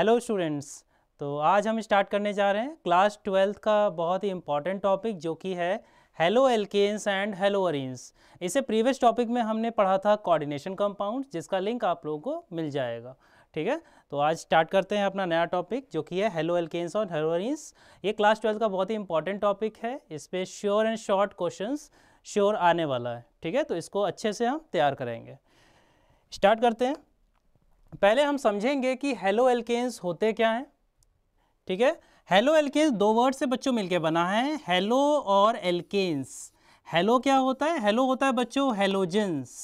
Hello students तो आज हम स्टार्ट करने जा रहे हैं क्लास ट्वेल्थ का बहुत ही इम्पॉर्टेंट टॉपिक जो कि है haloalkanes and haloarenes इसे प्रीवियस टॉपिक में हमने पढ़ा था कोऑर्डिनेशन कंपाउंड जिसका लिंक आप लोगों को मिल जाएगा ठीक है तो आज स्टार्ट करते हैं अपना नया टॉपिक जो कि है हेलो एल्केन्स और हेलो अरिन्स ये क्लास ट्वेल्थ का बहुत ही इंपॉर्टेंट टॉपिक है इस पर sure and short question sure आने वाला है ठीक है तो इसको अच्छे से हम तैयार करेंगे स्टार्ट करते हैं पहले हम समझेंगे कि हेलो एल्केन्स होते क्या हैं ठीक है हेलो एल्केन्स दो वर्ड से बच्चों मिलके बना है हेलो और एल्केन्स हेलो क्या होता है हेलो होता है बच्चों हेलोजेंस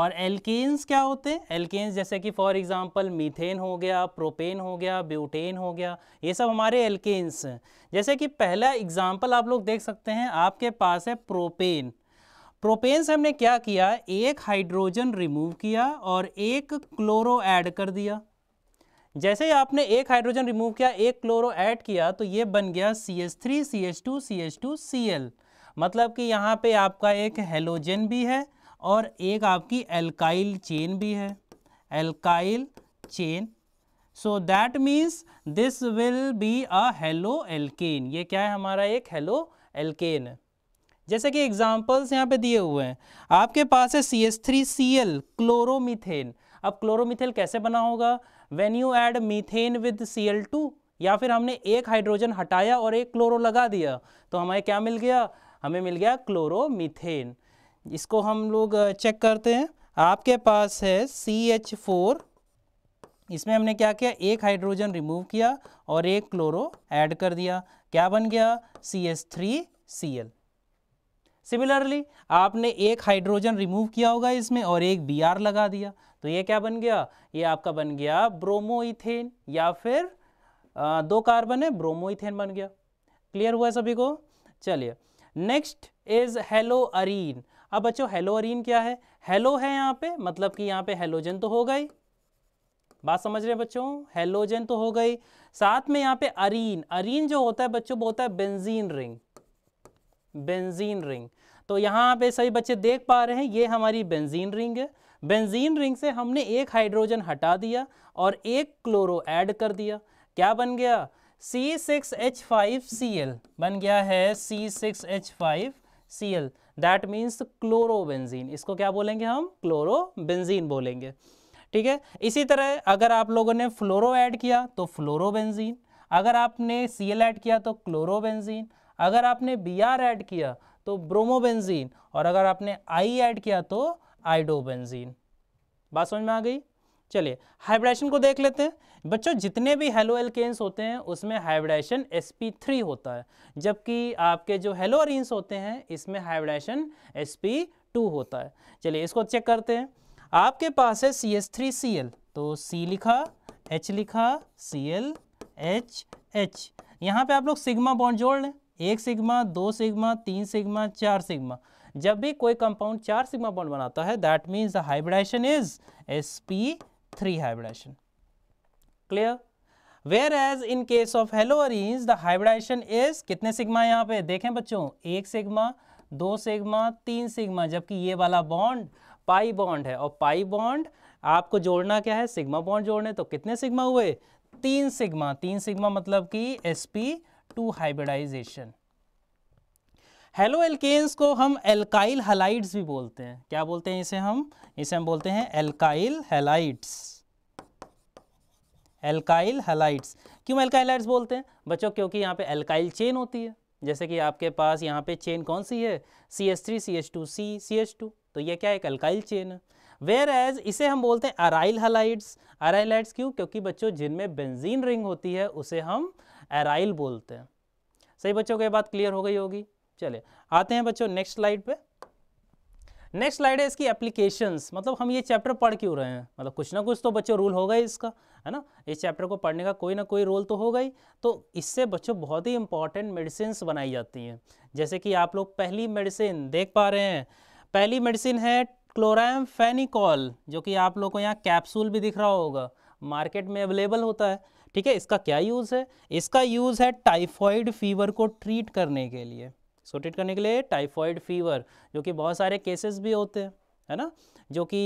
और एल्केन्स क्या होते हैं एल्केन्स जैसे कि फॉर एग्जांपल मीथेन हो गया प्रोपेन हो गया ब्यूटेन हो गया ये सब हमारे एल्केन्स हैं जैसे कि पहला एग्जांपल आप लोग देख सकते हैं आपके पास है प्रोपेन प्रोपेन से हमने क्या किया एक हाइड्रोजन रिमूव किया और एक क्लोरो ऐड कर दिया जैसे ही आपने एक हाइड्रोजन रिमूव किया एक क्लोरो ऐड किया तो ये बन गया C S three C S two C S two C L मतलब कि यहाँ पे आपका एक हेलोजन भी है और एक आपकी एल्काइल चेन भी है alkyl chain so that means this will be a haloalkane ये क्या है हमारा एक हेलो एल्केन जैसे कि एग्जाम्पल्स यहाँ पे दिए हुए हैं आपके पास है C S three C L chloromethane अब क्लोरोमिथेन कैसे बना होगा when you add methane with C L two या फिर हमने एक हाइड्रोजन हटाया और एक क्लोरो लगा दिया तो हमें क्या मिल गया हमें मिल गया क्लोरोमिथेन इसको हम लोग चेक करते हैं आपके पास है सी एच फोर इसमें हमने क्या किया एक हाइड्रोजन रिमूव किया और एक क्लोरो ऐड कर दिया क्या बन गया C S three C L similarly आपने एक हाइड्रोजन रिमूव किया होगा इसमें और एक बी आर लगा दिया तो ये क्या बन गया ये आपका बन गया ब्रोमोइथेन या फिर आ, दो कार्बन है ब्रोमोइथेन बन गया क्लियर हुआ है सभी को चलिए नेक्स्ट इज हेलो अरीन अब बच्चों हेलो अरीन क्या है हेलो है यहाँ पे मतलब कि यहाँ पे हेलोजन तो हो गई बात समझ रहे हैं बच्चों हेलोजन तो हो गई साथ में यहाँ पे अरीन अरीन जो होता है बच्चों वो होता है बेंजीन रिंग बेंजीन रिंग तो यहाँ पे सभी बच्चे देख पा रहे हैं ये हमारी बेंजीन रिंग है बेंजीन रिंग से हमने एक हाइड्रोजन हटा दिया और एक क्लोरो ऐड कर दिया क्या बन गया C six H five C L बन गया है C six H five C L that means chlorobenzene इसको क्या बोलेंगे हम क्लोरोबेंजीन बोलेंगे ठीक है इसी तरह अगर आप लोगों ने फ्लोरो ऐड किया तो फ्लोरोबेंजीन अगर आपने सी एल ऐड किया तो क्लोरोबेंजीन अगर आपने बी आर ऐड किया तो ब्रोमोबेंजीन और अगर आपने आई ऐड किया तो आइडोबेंजीन बात समझ में आ गई चलिए हाइब्रेशन को देख लेते हैं बच्चों जितने भी हेलो एल्केन्स होते हैं उसमें हाइब्रिडेशन sp3 होता है जबकि आपके जो हेलो अरिन्स होते हैं इसमें हाइब्रिडेशन sp2 होता है चलिए इसको चेक करते हैं आपके पास है CH3Cl तो C लिखा H लिखा Cl H H यहाँ पे आप लोग सिग्मा बॉन्ड जोड़ लें एक सिग्मा दो सिग्मा तीन सिग्मा चार सिग्मा जब भी कोई कंपाउंड चार सिग्मा बॉन्ड बनाता है that means the hybridization is S P three hybridization clear whereas in case of haloarenes the hybridization is कितने सिग्मा यहाँ पे देखें बच्चों एक सिग्मा दो सिग्मा तीन सिग्मा जबकि ये वाला बॉन्ड पाई बॉन्ड है और पाई बॉन्ड आपको जोड़ना क्या है सिग्मा बॉन्ड जोड़ने तो कितने सिग्मा हुए तीन सिग्मा तीन सिग्मा मतलब कि S P two hybridization haloalkanes को हम एल्काइल हेलाइड्स भी बोलते हैं क्या बोलते हैं इसे हम इसे हम बोलते हैं एल्काइल हेलाइड्स एल्काइल हेलाइड्स क्यों एल्काइल हेलाइड्स बोलते हैं बच्चों क्योंकि यहाँ पे एल्काइल चेन होती है जैसे कि आपके पास यहाँ पे चेन कौन सी है C S three C H two C C H two तो ये क्या एक अल्काइल चेन है वेयर एज इसे हम बोलते हैं अराइल हलाइड्स अराइल हलाइड्स क्यों क्योंकि बच्चों जिनमें बेंजीन रिंग होती है उसे हम एराइल बोलते हैं सही बच्चों को ये बात क्लियर हो गई होगी चले आते हैं बच्चों नेक्स्ट स्लाइड पे नेक्स्ट स्लाइड है इसकी एप्लीकेशंस मतलब हम ये चैप्टर पढ़ क्यों रहे हैं मतलब कुछ ना कुछ तो बच्चों रूल होगा ही इसका है ना इस चैप्टर को पढ़ने का कोई ना कोई रोल तो होगा ही तो इससे बच्चों बहुत ही इंपॉर्टेंट मेडिसिन बनाई जाती हैं जैसे कि आप लोग पहली मेडिसिन देख पा रहे हैं पहली मेडिसिन है क्लोराम फेनिकॉल जो कि आप लोग को यहाँ कैप्सूल भी दिख रहा होगा मार्केट में अवेलेबल होता है ठीक है इसका क्या यूज़ है इसका यूज़ है टाइफॉइड फीवर को ट्रीट करने के लिए सो ट्रीट करने के लिए टाइफॉइड फीवर जो कि बहुत सारे केसेस भी होते हैं है ना जो कि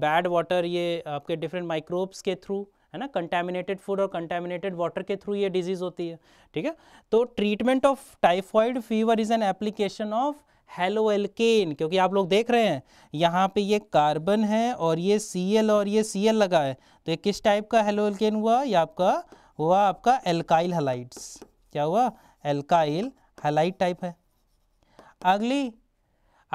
बैड वाटर ये आपके डिफरेंट माइक्रोब्स के थ्रू है ना कंटेमिनेटेड फूड और कंटेमिनेटेड वाटर के थ्रू ये डिजीज़ होती है ठीक है तो treatment of typhoid fever is an application of haloalkane क्योंकि आप लोग देख रहे हैं यहाँ पे ये कार्बन है और ये सी और ये सी लगा है तो ये किस टाइप का हेलो एल्केन हुआ ये आपका हुआ आपका एल्काइल हलाइट्स क्या हुआ एल्काइल हलाइट टाइप है अगली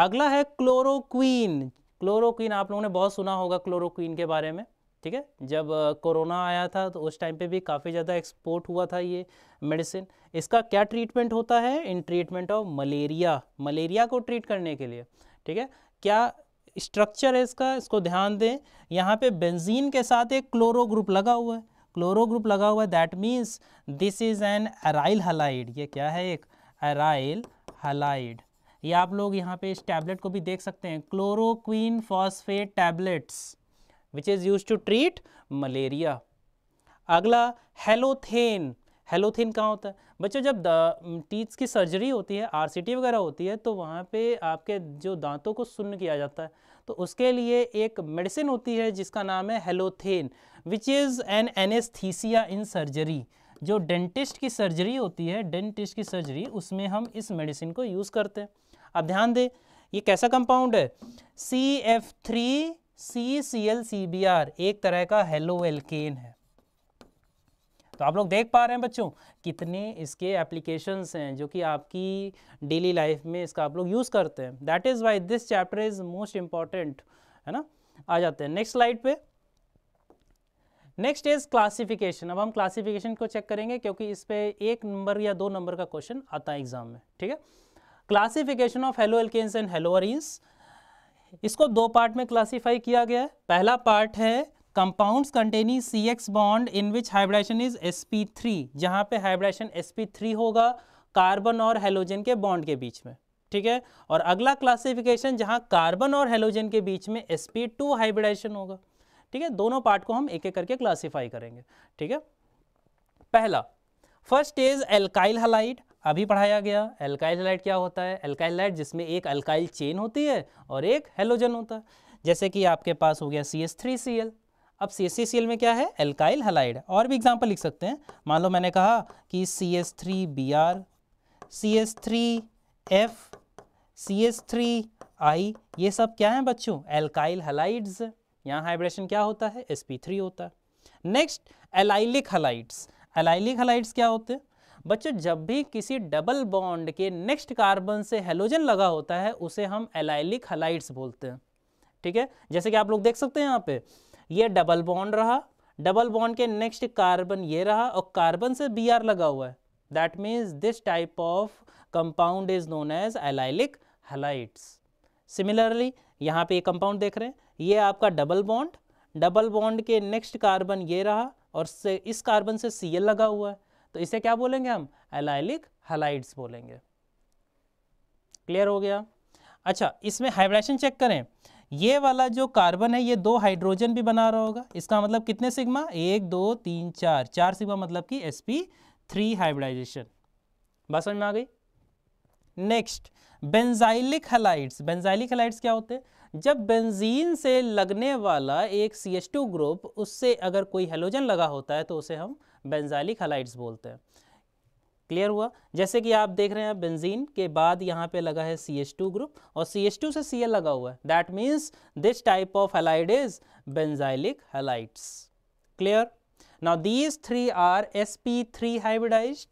अगला है क्लोरोक्वीन क्लोरोक्वीन आप लोगों ने बहुत सुना होगा क्लोरोक्वीन के बारे में ठीक है जब कोरोना आया था तो उस टाइम पे भी काफ़ी ज़्यादा एक्सपोर्ट हुआ था ये मेडिसिन इसका क्या ट्रीटमेंट होता है in treatment of malaria malaria को ट्रीट करने के लिए ठीक है क्या स्ट्रक्चर है इसका इसको ध्यान दें यहाँ पे बेंजीन के साथ एक क्लोरो ग्रुप लगा हुआ है क्लोरो ग्रुप लगा हुआ है that means this is an aryl halide ये क्या है एक अराइल हलाइड ये आप लोग यहाँ पे इस टैबलेट को भी देख सकते हैं chloroquine phosphate tablets which is use to treat malaria अगला हेलोथेन हेलोथिन कहाँ होता है बच्चों जब टीथ की सर्जरी होती है आर वगैरह होती है तो वहाँ पे आपके जो दांतों को सुन्न किया जाता है तो उसके लिए एक मेडिसिन होती है जिसका नाम है halothane which is an anaesthesia in surgery जो डेंटिस्ट की सर्जरी होती है डेंटिस्ट की सर्जरी उसमें हम इस मेडिसिन को यूज़ करते हैं अब ध्यान दें ये कैसा कंपाउंड है C F three C C L C B R एक तरह का हेलो एल्केन है तो आप लोग देख पा रहे हैं बच्चों कितने इसके एप्लीकेशंस हैं जो कि आपकी डेली लाइफ में इसका आप लोग यूज़ करते हैं that is why this chapter is most important है ना आ जाते हैं नेक्स्ट स्लाइड पे नेक्स्ट इज क्लासिफिकेशन अब हम क्लासिफिकेशन को चेक करेंगे क्योंकि इस पर एक नंबर या दो नंबर का क्वेश्चन आता है एग्जाम में ठीक है classification of haloalkanes and haloarenes इसको दो पार्ट में क्लासीफाई किया गया है पहला पार्ट है compounds containing C X bond in which hybridisation is S P three जहाँ पे हाइब्रेशन एस पी थ्री होगा कार्बन और हेलोजन के बॉन्ड के बीच में ठीक है और अगला क्लासिफिकेशन जहाँ कार्बन और हेलोजन के बीच में एस पी टू हाइब्रेशन होगा ठीक है दोनों पार्ट को हम एक एक करके क्लासीफाई करेंगे ठीक है पहला फर्स्ट इज एल्काइल हलाइड अभी पढ़ाया गया एल्काइल हलाइड क्या होता है एल्काइल हलाइड जिसमें एक अल्काइल चेन होती है और एक हेलोजन होता है जैसे कि आपके पास हो गया C S three C L अब सी में क्या है एल्काइल हलाइड और भी एग्जाम्पल लिख सकते हैं मान लो मैंने कहा कि C S three B R C S three F C S three I ये सब क्या है बच्चों एल्काइल हलाइड्स यहाँ हाइब्रेशन क्या होता है एस पी थ्री होता है next allylic halides allylic halides क्या होते हैं बच्चों जब भी किसी डबल बॉन्ड के नेक्स्ट कार्बन से हेलोजन लगा होता है उसे हम एलाइलिक हलाइड्स बोलते हैं ठीक है जैसे कि आप लोग देख सकते हैं यहाँ पे ये डबल बॉन्ड रहा डबल बॉन्ड के नेक्स्ट कार्बन ये रहा और कार्बन से बी आर लगा हुआ है that means this type of compound is known as allylic halides similarly यहाँ पे ये कंपाउंड देख रहे हैं ये आपका डबल बॉन्ड डबल बॉन्ड के नेक्स्ट कार्बन ये रहा और से इस कार्बन से सी लगा हुआ है तो इसे क्या बोलेंगे हम एलाइलिक हलाइट्स बोलेंगे क्लियर हो गया अच्छा इसमें हाइब्रेशन चेक करें ये वाला जो कार्बन है ये दो हाइड्रोजन भी बना रहा होगा इसका मतलब कितने सिग्मा एक दो तीन चार चार सिग्मा मतलब कि sp3 पी थ्री हाइब्रिडाइजेशन बात समझ में आ गई next benzylic halides benzylic halides क्या होते हैं जब बेंजीन से लगने वाला एक सी एच टू ग्रुप उससे अगर कोई हेलोजन लगा होता है तो उसे हम बेंजाइलिक हलाइड्स बोलते हैं क्लियर हुआ जैसे कि आप देख रहे हैं बेंजीन के बाद यहाँ पे लगा है सी एच टू ग्रुप और सी एच टू से सी एल लगा हुआ है that means this type of halide is benzylic halides clear three hybridise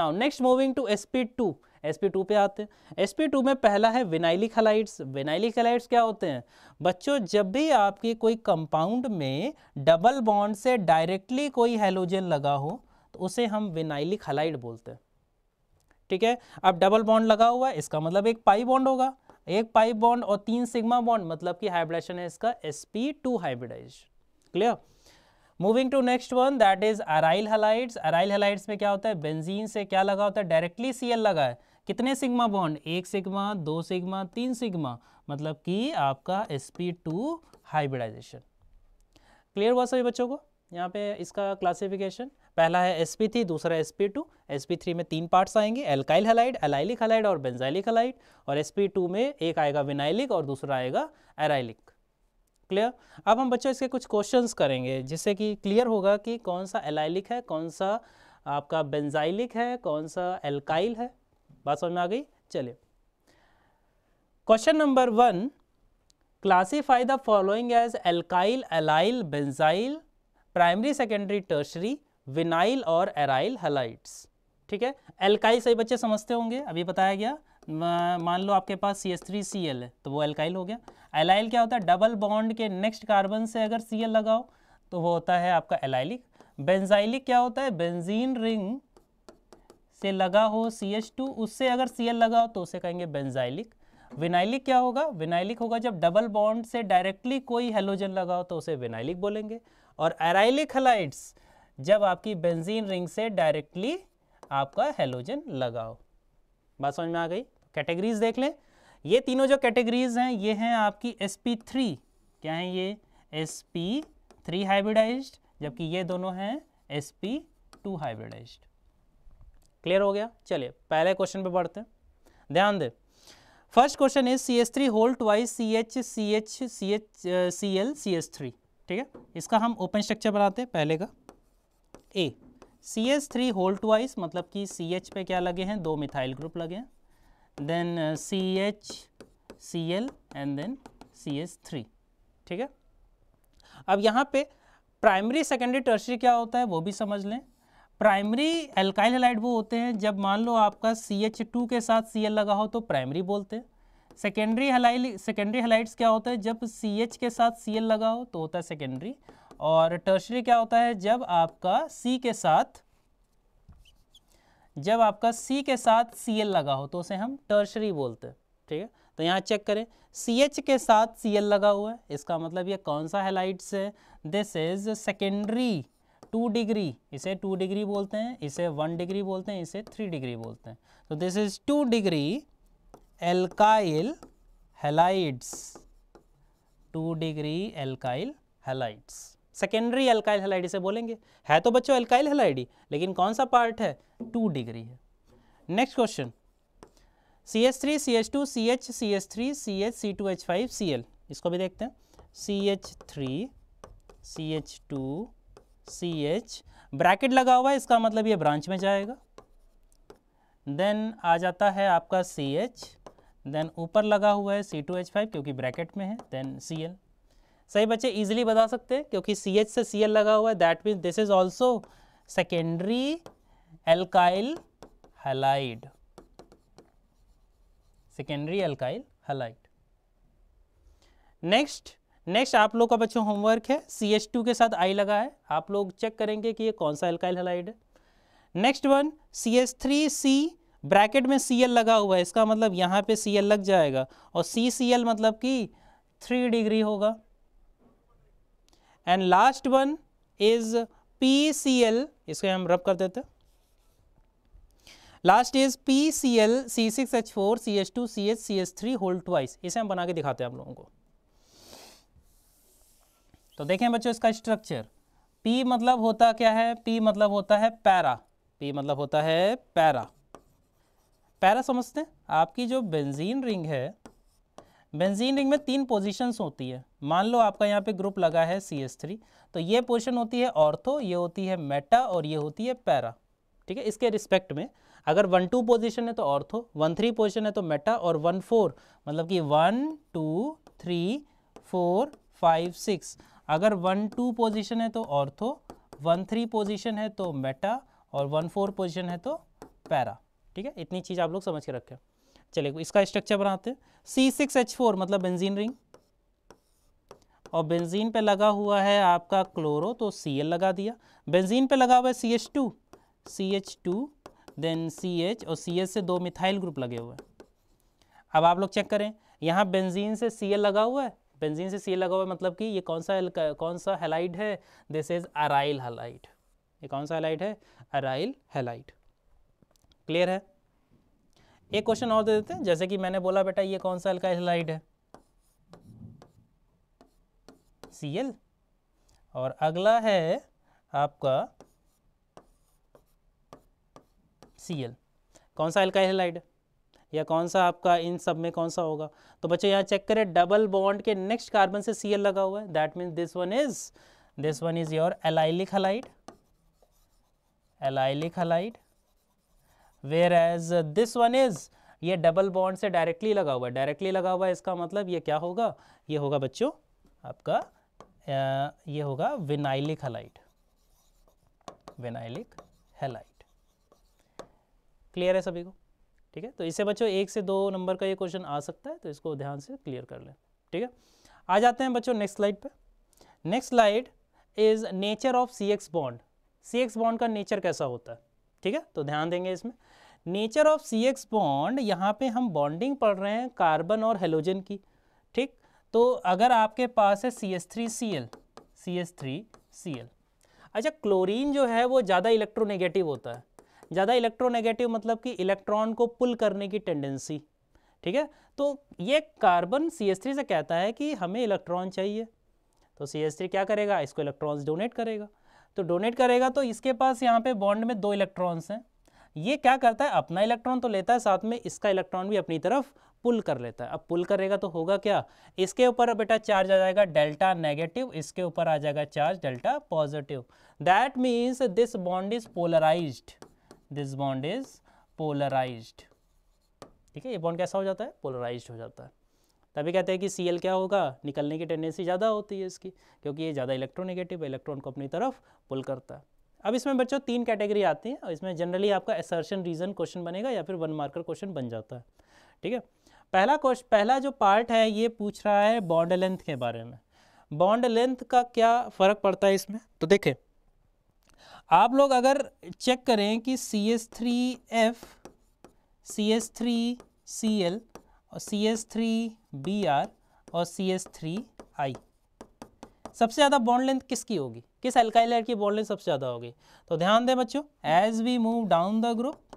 now next moving to S P two S P two पे आते हैं S P two में पहला है विनाइलिक हलाइड्स विनाइलिक हलाइड्स क्या होते हैं बच्चों जब भी आपके कोई कंपाउंड में डबल बॉन्ड से डायरेक्टली कोई हेलोजन लगा हो तो उसे हम विनाइलिक हलाइड बोलते हैं ठीक है अब डबल बॉन्ड लगा हुआ है इसका मतलब एक पाई बॉन्ड होगा एक पाई बॉन्ड और तीन सिग्मा बॉन्ड मतलब कि हाइब्रिडाइजेशन है इसका sp2 hybridise clear moving to next one that is aryl halides aryl halides में क्या होता है बेंजीन से क्या लगा होता है डायरेक्टली सीएल लगा है कितने सिग्मा बॉन्ड एक सिग्मा दो सिग्मा तीन सिग्मा मतलब कि आपका sp2 हाइब्रिडाइजेशन क्लियर हुआ सभी बच्चों को यहाँ पे इसका क्लासिफिकेशन पहला है एस पी थ्री दूसरा S P two S P three में तीन पार्ट्स आएंगे एल्काइल हलाइड एलाइलिक हलाइड और बेंजाइलिक हलाइड और एस पी टू में एक आएगा विनाइलिक और दूसरा आएगा एराइलिक क्लियर अब हम बच्चों इसके कुछ क्वेश्चंस करेंगे जिससे कि क्लियर होगा कि कौन सा एलाइलिक है कौन सा आपका बेंजाइलिक है कौन सा एल्काइल है बात समझ में आ गई चलिए question number one classify the following as alkyl allyl benzyl primary secondary tertiary vinyl और एराइल हलाइट्स ठीक है एल्काइल सही बच्चे समझते होंगे अभी बताया गया मान लो आपके पास C S three C L है तो वो एल्काइल हो गया एलाइल क्या होता है डबल बॉन्ड के नेक्स्ट कार्बन से अगर सी एल लगाओ तो वो होता है आपका एलाइलिक बेंजाइलिक क्या होता है बेंजीन रिंग से लगा हो सी एच टू उससे अगर सी एल लगाओ तो उसे कहेंगे बेंजाइलिक विनाइलिक क्या होगा विनाइलिक होगा जब डबल बॉन्ड से डायरेक्टली कोई हेलोजन लगाओ तो उसे विनाइलिक बोलेंगे और एराइलिक हलाइड्स जब आपकी बेंजीन रिंग से डायरेक्टली आपका हेलोजन लगाओ बात समझ में आ गई कैटेगरीज देख लें ये तीनों जो कैटेगरीज हैं ये हैं आपकी sp3 क्या है ये sp3 हाइब्रिडाइज्ड जबकि ये दोनों हैं sp2 हाइब्रिडाइज्ड क्लियर हो गया चलिए पहले क्वेश्चन पे बढ़ते हैं ध्यान दे first question is C S three hold wise C H C H C H C L C S three ठीक है इसका हम ओपन स्ट्रक्चर बनाते हैं पहले का a C H three whole twice मतलब कि सी एच पे क्या लगे हैं दो मिथाइल ग्रुप लगे हैं then C H C L and then C H three ठीक है अब यहाँ पे प्राइमरी सेकेंडरी टर्सरी क्या होता है वो भी समझ लें प्राइमरी एल्काइल हेलाइड वो होते हैं जब मान लो आपका सी एच टू के साथ सी एल लगा हो तो प्राइमरी बोलते हैं सेकेंडरी हलाइल सेकेंडरी हलाइड्स क्या होता है जब सी एच के साथ सी एल लगा हो तो होता है सेकेंडरी और टर्शरी क्या होता है जब आपका सी के साथ जब आपका सी के साथ सी एल लगा हो तो उसे हम टर्शरी बोलते हैं ठीक है तो यहाँ चेक करें सी एच के साथ सी एल लगा हुआ है इसका मतलब ये कौन सा हेलाइट्स है this is secondary two degree इसे टू डिग्री बोलते हैं इसे वन डिग्री बोलते हैं इसे थ्री डिग्री बोलते हैं तो this is two degree alkyl halides two degree alkyl halides secondary alkyl halide से बोलेंगे है तो बच्चों अल्काइल हेलाइडी लेकिन कौन सा पार्ट है टू डिग्री है next question C H three C H two C H C H three C H C two H five C L इसको भी देखते हैं C H three C H two C H bracket लगा हुआ है इसका मतलब ये ब्रांच में जाएगा देन आ जाता है आपका सी एच देन ऊपर लगा हुआ है सी टू एच फाइव क्योंकि ब्रैकेट में है देन सी एल सही बच्चे इजिली बता सकते हैं क्योंकि सी एच से सी एल लगा हुआ है that mean this is also secondary alkyl halide secondary alkyl halide next next आप लोग का बच्चों होमवर्क है सी एच टू के साथ आई लगा है आप लोग चेक करेंगे कि ये कौन सा एल्काइल हलाइड है next one C H three C bracket में सी एल लगा हुआ है इसका मतलब यहाँ पे सी एल लग जाएगा और सी सी एल मतलब कि थ्री डिग्री होगा and last one is P C L इसको हम रब कर देते last is P C L C six H four C H two C H C H three whole twice इसे हम बना के दिखाते हैं आप लोगों को तो देखें बच्चों इसका स्ट्रक्चर पी मतलब होता क्या है पी मतलब होता है पैरा पी मतलब होता है पैरा पैरा समझते हैं आपकी जो बेंजीन रिंग है बेंजीन रिंग में तीन पोजीशंस होती है मान लो आपका यहाँ पे ग्रुप लगा है सी एस थ्री तो ये पोजिशन होती है ऑर्थो ये होती है मेटा और ये होती है पैरा ठीक है इसके रिस्पेक्ट में अगर वन टू पोजिशन है तो ऑर्थो वन थ्री पोजिशन है तो मेटा और वन फोर मतलब कि one two three four five six अगर वन टू पोजिशन है तो ऑर्थो वन थ्री पोजिशन है तो मेटा और वन फोर पोजिशन है तो पैरा ठीक है इतनी चीज़ आप लोग समझ के रखें चले इसका स्ट्रक्चर बनाते हैं सी सिक्स एच फोर मतलब बेंजीन रिंग और बेंजीन पे लगा हुआ है आपका क्लोरो तो सी एल लगा दिया बेंजीन पे लगा हुआ है C H two C H two then C H और सी एच से दो मिथाइल ग्रुप लगे हुए हैं अब आप लोग चेक करें यहाँ बेंजीन से सी एल लगा हुआ है बेंजीन से सी एल लगा हुआ है मतलब कि ये कौन सा कौन सा हेलाइट है दिस इज अराइल हेलाइट ये कौन सा हेलाइट है अराइल हेलाइट क्लियर है एक क्वेश्चन और दे देते हैं जैसे कि मैंने बोला बेटा ये कौन सा अल्काइल हेलाइड है सी एल और अगला है आपका सी एल कौन सा अल्काइल हैलाइड या कौन सा आपका इन सब में कौन सा होगा तो बच्चों यहाँ चेक करें डबल बॉन्ड के नेक्स्ट कार्बन से सी एल लगा हुआ है that means this one is this one is your allylic halide allylic halide where as this one is ये डबल बॉन्ड से डायरेक्टली लगा हुआ है डायरेक्टली लगा हुआ है इसका मतलब ये क्या होगा ये होगा बच्चों आपका uh, ये होगा vinylic halide vinylic halide clear है सभी को ठीक है तो इससे बच्चों एक से दो नंबर का ये क्वेश्चन आ सकता है तो इसको ध्यान से क्लियर कर लें ठीक है आ जाते हैं बच्चों नेक्स्ट स्लाइड पे next slide is nature of C X bond C X bond का नेचर कैसा होता है ठीक है तो ध्यान देंगे इसमें nature of C X bond यहाँ पे हम बॉन्डिंग पढ़ रहे हैं कार्बन और हेलोजन की ठीक तो अगर आपके पास है C S three C L C S three C L अच्छा क्लोरीन जो है वो ज़्यादा इलेक्ट्रोनेगेटिव होता है ज़्यादा इलेक्ट्रोनेगेटिव मतलब कि इलेक्ट्रॉन को पुल करने की टेंडेंसी ठीक है तो ये कार्बन सी एस थ्री से कहता है कि हमें इलेक्ट्रॉन चाहिए तो सी एस थ्री क्या करेगा इसको इलेक्ट्रॉन्स डोनेट करेगा तो डोनेट करेगा तो इसके पास यहाँ पे बॉन्ड में दो इलेक्ट्रॉन्स हैं ये क्या करता है अपना इलेक्ट्रॉन तो लेता है साथ में इसका इलेक्ट्रॉन भी अपनी तरफ पुल कर लेता है अब पुल करेगा तो होगा क्या इसके ऊपर बेटा चार्ज आ जाएगा डेल्टा नेगेटिव इसके ऊपर आ जाएगा charge delta positive that means this bond is polarise this bond is polarise ठीक है ये बॉन्ड कैसा हो जाता है पोलराइज हो जाता है तभी कहते हैं कि सी क्या होगा निकलने की टेंडेंसी ज़्यादा होती है इसकी क्योंकि ये ज़्यादा इलेक्ट्रोनेगेटिव इलेक्ट्रॉन को अपनी तरफ पुल करता है अब इसमें बच्चों तीन कैटेगरी आती हैं और इसमें जनरली आपका एसर्शन रीज़न क्वेश्चन बनेगा या फिर वन मार्कर क्वेश्चन बन जाता है ठीक है पहला क्वेश्चन पहला जो पार्ट है ये पूछ रहा है बॉन्ड लेंथ के बारे में बॉन्ड लेंथ का क्या फ़र्क पड़ता है इसमें तो देखें आप लोग अगर चेक करें कि C S three F C S three C L और C S three B R और सी एस थ्री आई सबसे ज़्यादा बॉन्ड लेंथ किसकी होगी किस एल्काइल लेयर की बॉन्ड लेंथ सबसे ज़्यादा होगी तो ध्यान दें बच्चों as we move down the group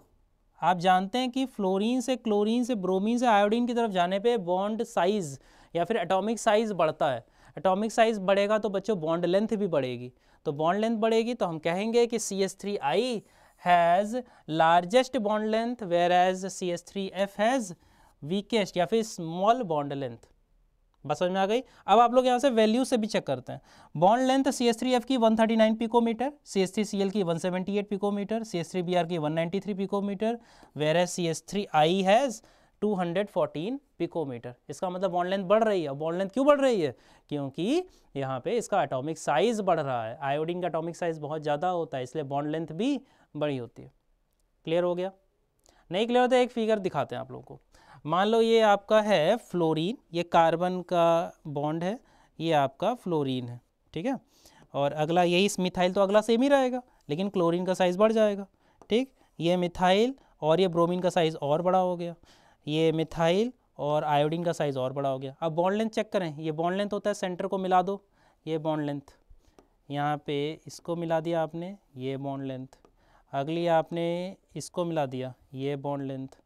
आप जानते हैं कि फ्लोरीन से क्लोरीन से ब्रोमीन से आयोडीन की तरफ जाने पे बॉन्ड साइज़ या फिर एटॉमिक साइज़ बढ़ता है एटॉमिक साइज़ बढ़ेगा तो बच्चों बॉन्ड लेंथ भी बढ़ेगी तो बॉन्ड लेंथ बढ़ेगी तो हम कहेंगे कि C S three I has largest bond length where as C S three F has weakest या फिर स्मॉल बॉन्ड लेंथ बस समझ में आ गई अब आप लोग यहाँ से वैल्यू से भी चेक करते हैं bond length C S three F की 139 picometre C S three C L की 178 picometre C S three B R की 193 picometre where as C S three I has 214 picometre इसका मतलब बॉन्ड लेंथ बढ़ रही है बॉन्ड लेंथ क्यों बढ़ रही है क्योंकि यहाँ पे इसका अटोमिक साइज बढ़ रहा है आयोडीन का अटोमिक साइज बहुत ज़्यादा होता है इसलिए बॉन्ड लेंथ भी बड़ी होती है क्लियर हो गया नहीं क्लियर होता तो एक फिगर दिखाते हैं आप लोगों को मान लो ये आपका है फ्लोरीन ये कार्बन का बॉन्ड है ये आपका फ्लोरीन है ठीक है और अगला यही मिथाइल तो अगला सेम ही रहेगा लेकिन क्लोरीन का साइज़ बढ़ जाएगा ठीक ये मिथाइल और ये ब्रोमीन का साइज़ और बड़ा हो गया ये मिथाइल और आयोडीन का साइज़ और बड़ा हो गया अब बॉन्ड लेंथ चेक करें ये बॉन्ड लेंथ होता है सेंटर को मिला दो ये बॉन्ड लेंथ यहाँ पे इसको मिला दिया आपने ये बॉन्ड लेंथ अगली आपने इसको मिला दिया ये बॉन्ड लेंथ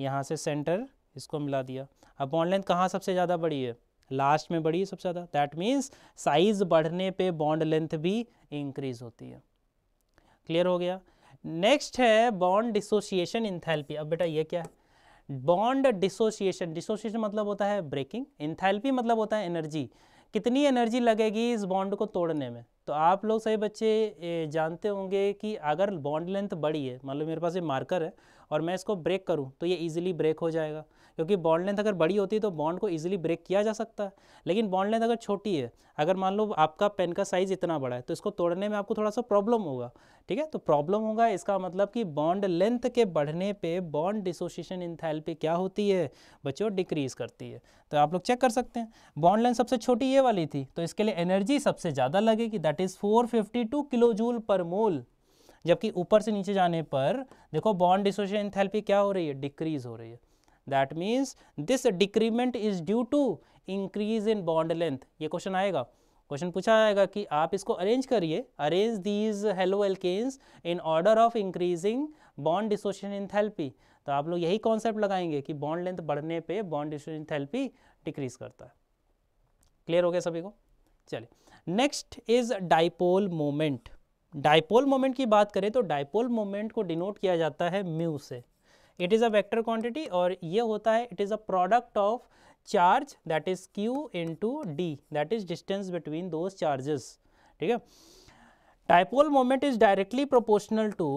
यहाँ से सेंटर इसको मिला दिया अब बॉन्ड लेंथ कहाँ सबसे ज़्यादा बड़ी है लास्ट में बड़ी है सबसे ज़्यादा दैट मीन्स साइज बढ़ने पे बॉन्ड लेंथ भी इंक्रीज होती है क्लियर हो गया नेक्स्ट है बॉन्ड डिसोसिएशन इंथैल्पी अब बेटा ये क्या है बॉन्ड डिसोसिएशन डिसोसिएशन मतलब होता है ब्रेकिंग इंथैल्पी मतलब होता है एनर्जी कितनी एनर्जी लगेगी इस बॉन्ड को तोड़ने में तो आप लोग सही बच्चे जानते होंगे कि अगर बॉन्ड लेंथ बड़ी है मान लो मेरे पास ये मार्कर है और मैं इसको ब्रेक करूँ तो ये ईजिली ब्रेक हो जाएगा क्योंकि बॉन्ड लेंथ अगर बड़ी होती है तो बॉन्ड को ईजिली ब्रेक किया जा सकता है लेकिन बॉन्ड लेंथ अगर छोटी है अगर मान लो आपका पेन का साइज़ इतना बड़ा है तो इसको तोड़ने में आपको थोड़ा सा प्रॉब्लम होगा ठीक है तो प्रॉब्लम होगा इसका मतलब कि बॉन्ड लेंथ के बढ़ने पे बॉन्ड डिसोसिएशन इंथैल्पी क्या होती है बच्चों डिक्रीज करती है तो आप लोग चेक कर सकते हैं बॉन्ड लेंथ सबसे छोटी ये वाली थी तो इसके लिए एनर्जी सबसे ज़्यादा लगेगी दैट इज़ 452 किलो जूल पर मोल जबकि ऊपर से नीचे जाने पर देखो बॉन्ड डिसोशन एंथैल्पी क्या हो रही है डिक्रीज हो रही है that means this decrement is due to increase in bond length ये क्वेश्चन आएगा क्वेश्चन पूछा जाएगा कि आप इसको अरेंज करिए arrange these haloalkanes in order of increasing bond enthalpy तो आप लोग यही कॉन्सेप्ट लगाएंगे कि बॉन्ड लेंथ बढ़ने पे बॉन्ड डिसोशन थेरेपी डिक्रीज करता है क्लियर हो गया सभी को चलिए next is dipole moment dipole moment की बात करें तो डायपोल मोमेंट को डिनोट किया जाता है म्यू से it is a vector quantity और ये होता है it is a product of charge that is Q into D that is distance between those charges ठीक है dipole moment is directly proportional to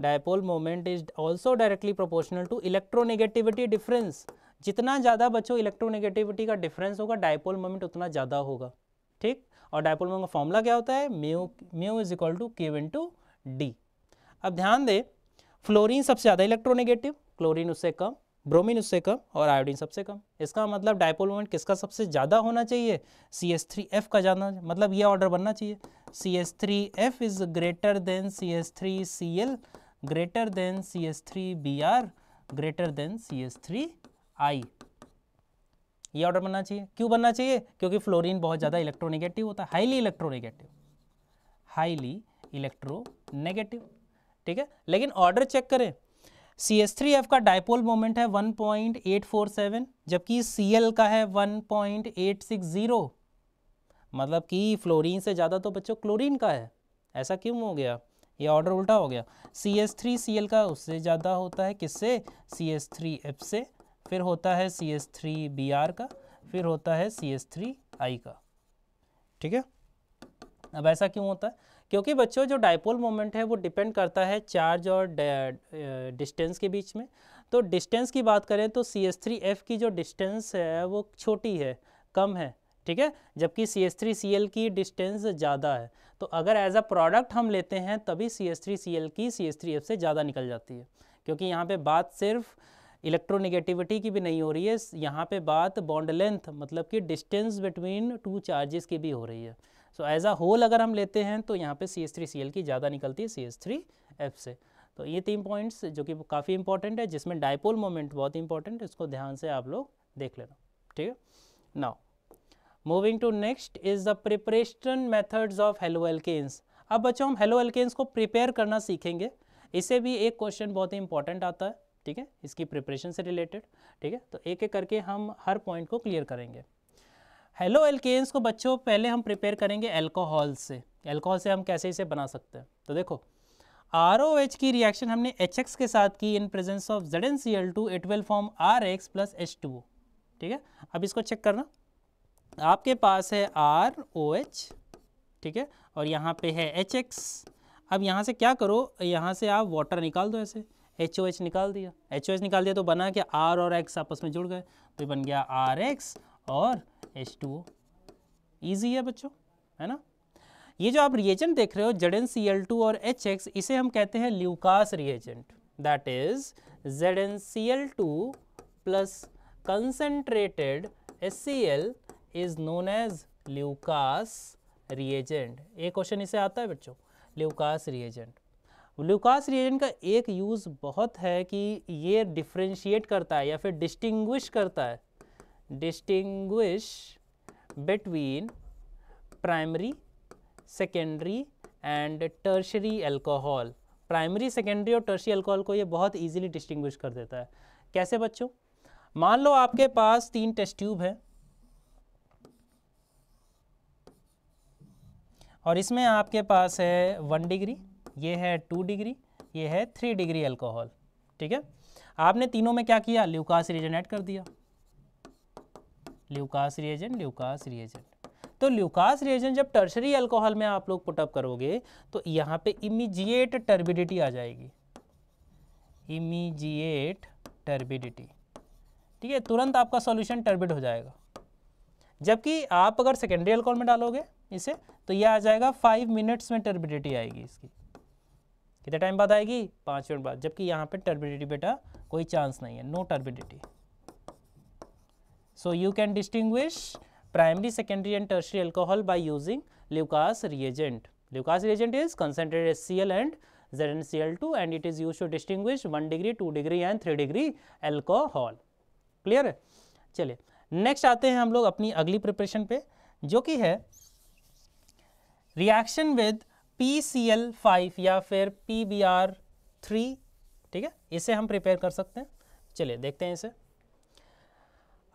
dipole moment is also directly proportional to electronegativity difference जितना ज़्यादा बच्चों electronegativity का difference होगा dipole moment उतना ज़्यादा होगा ठीक और डायपोल मोमेंट का फॉर्मूला क्या होता है mu mu is equal to K one two D अब ध्यान दें फ्लोरीन सबसे ज़्यादा इलेक्ट्रोनेगेटिव क्लोरीन उससे कम ब्रोमीन उससे कम और आयोडीन सबसे कम इसका मतलब डायपोल मोमेंट किसका सबसे ज़्यादा होना चाहिए सी एस थ्री एफ का ज़्यादा मतलब ये ऑर्डर बनना चाहिए C S three F is greater than C S three C L greater than C S three B R greater than C S three I ये ऑर्डर बनना चाहिए क्यों बनना चाहिए क्योंकि फ्लोरीन बहुत ज़्यादा इलेक्ट्रोनेगेटिव होता है हाईली इलेक्ट्रोनेगेटिव हाईली इलेक्ट्रोनेगेटिव ठीक है लेकिन ऑर्डर चेक करें सी एस थ्री एफ का डायपोल मोमेंट है 1.847 जबकि सी एल का है 1.860 मतलब कि फ्लोरीन से ज़्यादा तो बच्चों क्लोरीन का है ऐसा क्यों हो गया ये ऑर्डर उल्टा हो गया C S three C L का उससे ज़्यादा होता है किससे सी एस थ्री एफ से फिर होता है C S three B R का फिर होता है सी एस थ्री आई का ठीक है अब ऐसा क्यों होता है क्योंकि बच्चों जो डायपोल मोमेंट है वो डिपेंड करता है चार्ज और डिस्टेंस के बीच में तो डिस्टेंस की बात करें तो सी एस थ्री एफ की जो डिस्टेंस है वो छोटी है कम है ठीक है जबकि C S three C L की डिस्टेंस ज़्यादा है तो अगर एज अ प्रोडक्ट हम लेते हैं तभी C S three C L की सी एस थ्री एफ से ज़्यादा निकल जाती है क्योंकि यहाँ पे बात सिर्फ इलेक्ट्रोनिगेटिविटी की भी नहीं हो रही है यहाँ पे बात बॉन्ड लेंथ मतलब कि डिस्टेंस बिटवीन टू चार्जेस की भी हो रही है सो एज अ होल अगर हम लेते हैं तो यहाँ पे C S three C L की ज़्यादा निकलती है सी एस थ्री एफ से तो ये तीन पॉइंट्स जो कि काफ़ी इंपॉर्टेंट है जिसमें डायपोल मोमेंट बहुत इंपॉर्टेंट है इसको ध्यान से आप लोग देख लेना ठीक है now moving to next is the preparation methods of haloalkanes अब बच्चों हम हेलो एल्केन्स को प्रिपेयर करना सीखेंगे इसे भी एक क्वेश्चन बहुत ही इंपॉर्टेंट आता है ठीक है इसकी प्रिपरेशन से रिलेटेड ठीक है तो एक एक करके हम हर पॉइंट को क्लियर करेंगे हेलो एल्केन्स को बच्चों पहले हम प्रिपेयर करेंगे एल्कोहल से एल्कोहल से हम कैसे इसे बना सकते हैं तो देखो आर ओ एच की रिएक्शन हमने एच एक्स के साथ की in presence of Z N C L two it will form R X plus H two O ठीक है अब इसको चेक करना आपके पास है आर ओ एच ठीक है और यहाँ पे है एच एक्स अब यहाँ से क्या करो यहाँ से आप वाटर निकाल दो ऐसे एच ओ एच निकाल दिया एच ओ एच निकाल दिया तो बना क्या आर और एक्स आपस में जुड़ गए तो ये बन गया आर एक्स और एच टू ओ ईजी है बच्चों है ना ये जो आप रिएजेंट देख रहे हो जेडन सी एल टू और एच एक्स इसे हम कहते हैं Lucas reagent that is Z N C L two plus concentrated S C L is known as Lucas reagent ये क्वेश्चन इसे आता है बच्चों ल्यूकास रिएजेंट ग्लूकास रिएजेंट का एक यूज़ बहुत है कि ये डिफ्रेंशिएट करता है या फिर डिस्टिंग्विश करता है distinguish between primary secondary and tertiary alcohol primary secondary और टर्शरी अल्कोहल को ये बहुत इजीली डिस्टिंग्विश कर देता है कैसे बच्चों मान लो आपके पास तीन टेस्ट ट्यूब है और इसमें आपके पास है वन डिग्री ये है टू डिग्री ये है थ्री डिग्री अल्कोहल ठीक है आपने तीनों में क्या किया ल्यूकास रिएजन ऐड कर दिया ल्यूकास रिएजन ल्यूकास रिएजन तो ल्यूकास रिएजन जब टर्शरी अल्कोहल में आप लोग पुटअप करोगे तो यहाँ पे इमीजिएट टर्बिडिटी आ जाएगी इमीजिएट टर्बिडिटी ठीक है तुरंत आपका सॉल्यूशन टर्बिड हो जाएगा जबकि आप अगर सेकेंडरी अल्कोहल में डालोगे इसे तो यह आ जाएगा फाइव मिनट्स में टर्बिडिटी आएगी इसकी कितने टाइम बाद आएगी पाँच मिनट बाद जबकि यहाँ पे टर्बिडिटी बेटा कोई चांस नहीं है no turbidity so you can distinguish primary secondary and tertiary alcohol by using Lucas reagent Lucas reagent is concentrated S C L and Z N C L two and it is use to distinguish one degree two degree and three degree alcohol clear है चलिए next आते हैं हम लोग अपनी अगली preparation पे जो कि है reaction with P C L five या फिर पी बी आर थ्री ठीक है इसे हम प्रिपेयर कर सकते हैं चलिए देखते हैं इसे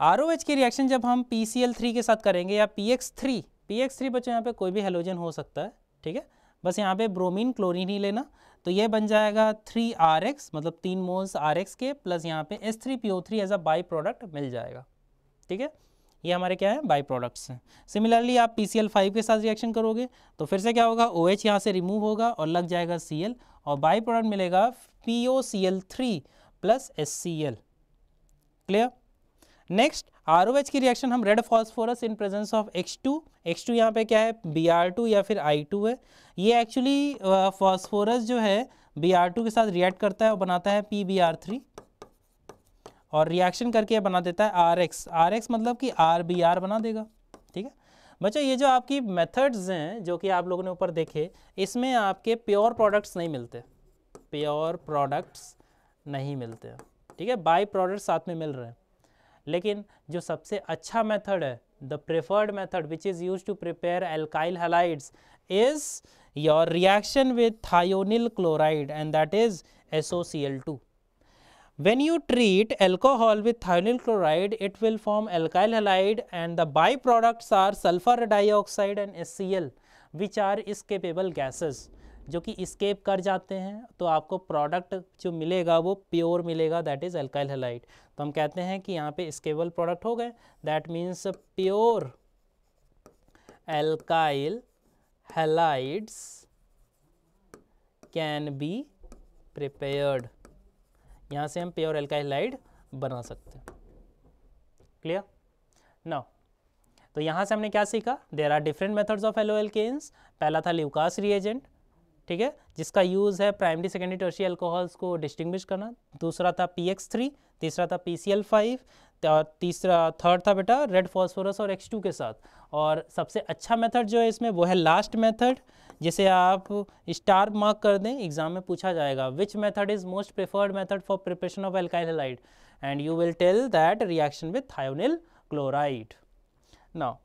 आर ओ एच की रिएक्शन जब हम पी सी एल थ्री के साथ करेंगे या P X three P X three बच्चों यहाँ पे कोई भी हेलोजन हो सकता है ठीक है बस यहाँ पे ब्रोमीन क्लोरीन ही लेना तो ये बन जाएगा थ्री आर एक्स मतलब तीन मोल्स आर एक्स के प्लस यहाँ पे S three P O three as a byproduct मिल जाएगा ठीक है ये हमारे क्या है बाई प्रोडक्ट्स हैं सिमिलरली आप पी के साथ रिएक्शन करोगे तो फिर से क्या होगा ओ OH यहाँ से रिमूव होगा और लग जाएगा सी और बाई प्रोडक्ट मिलेगा P O C L three plus S C L clear next R O H की रिएक्शन हम red phosphorus in presence of X two X two यहाँ पर क्या है बी आर टू या फिर आई टू है ये एक्चुअली फॉस्फोरस uh, जो है बी आर टू के साथ रिएक्ट करता है और बनाता है पी बी आर थ्री और रिएक्शन करके बना देता है आर एक्स आर एक्स मतलब कि आर बी आर बना देगा ठीक है बच्चों ये जो आपकी मेथड्स हैं जो कि आप लोगों ने ऊपर देखे इसमें आपके प्योर प्रोडक्ट्स नहीं मिलते प्योर प्रोडक्ट्स नहीं मिलते ठीक है बाई प्रोडक्ट साथ में मिल रहे हैं लेकिन जो सबसे अच्छा मेथड है the preferred method which is use to prepare alkyl halides is your reaction with thionyl chloride and that is S O C L two When you treat alcohol with thionyl chloride, it will form alkyl halide and the byproducts are sulfur dioxide and HCl which are escapable gases जो कि escape कर जाते हैं तो आपको product जो मिलेगा वो प्योर मिलेगा दैट इज़ एल्काइल हेलाइट तो हम कहते हैं कि यहाँ पे स्केबल प्रोडक्ट हो गए that means pure alkyl halides can be prepared यहाँ से हम प्योर एल्काइलाइड बना सकते हैं क्लियर नौ तो यहाँ से हमने क्या सीखा there are different methods of haloalkanes पहला था ल्यूकास रिएजेंट ठीक है जिसका यूज़ है प्राइमरी सेकेंडरी टर्शी अल्कोहल्स को डिस्टिंग्विश करना दूसरा था पी एक्स थ्री तीसरा था पी सी एल फाइव और तीसरा थर्ड था बेटा रेड फॉस्फोरस और एक्स टू के साथ और सबसे अच्छा मेथड जो है इसमें वो है लास्ट मेथड जिसे आप स्टार मार्क कर दें एग्जाम में पूछा जाएगा which method is most preferred method for preparation of alkyl halide and you will tell that reaction with thionyl chloride now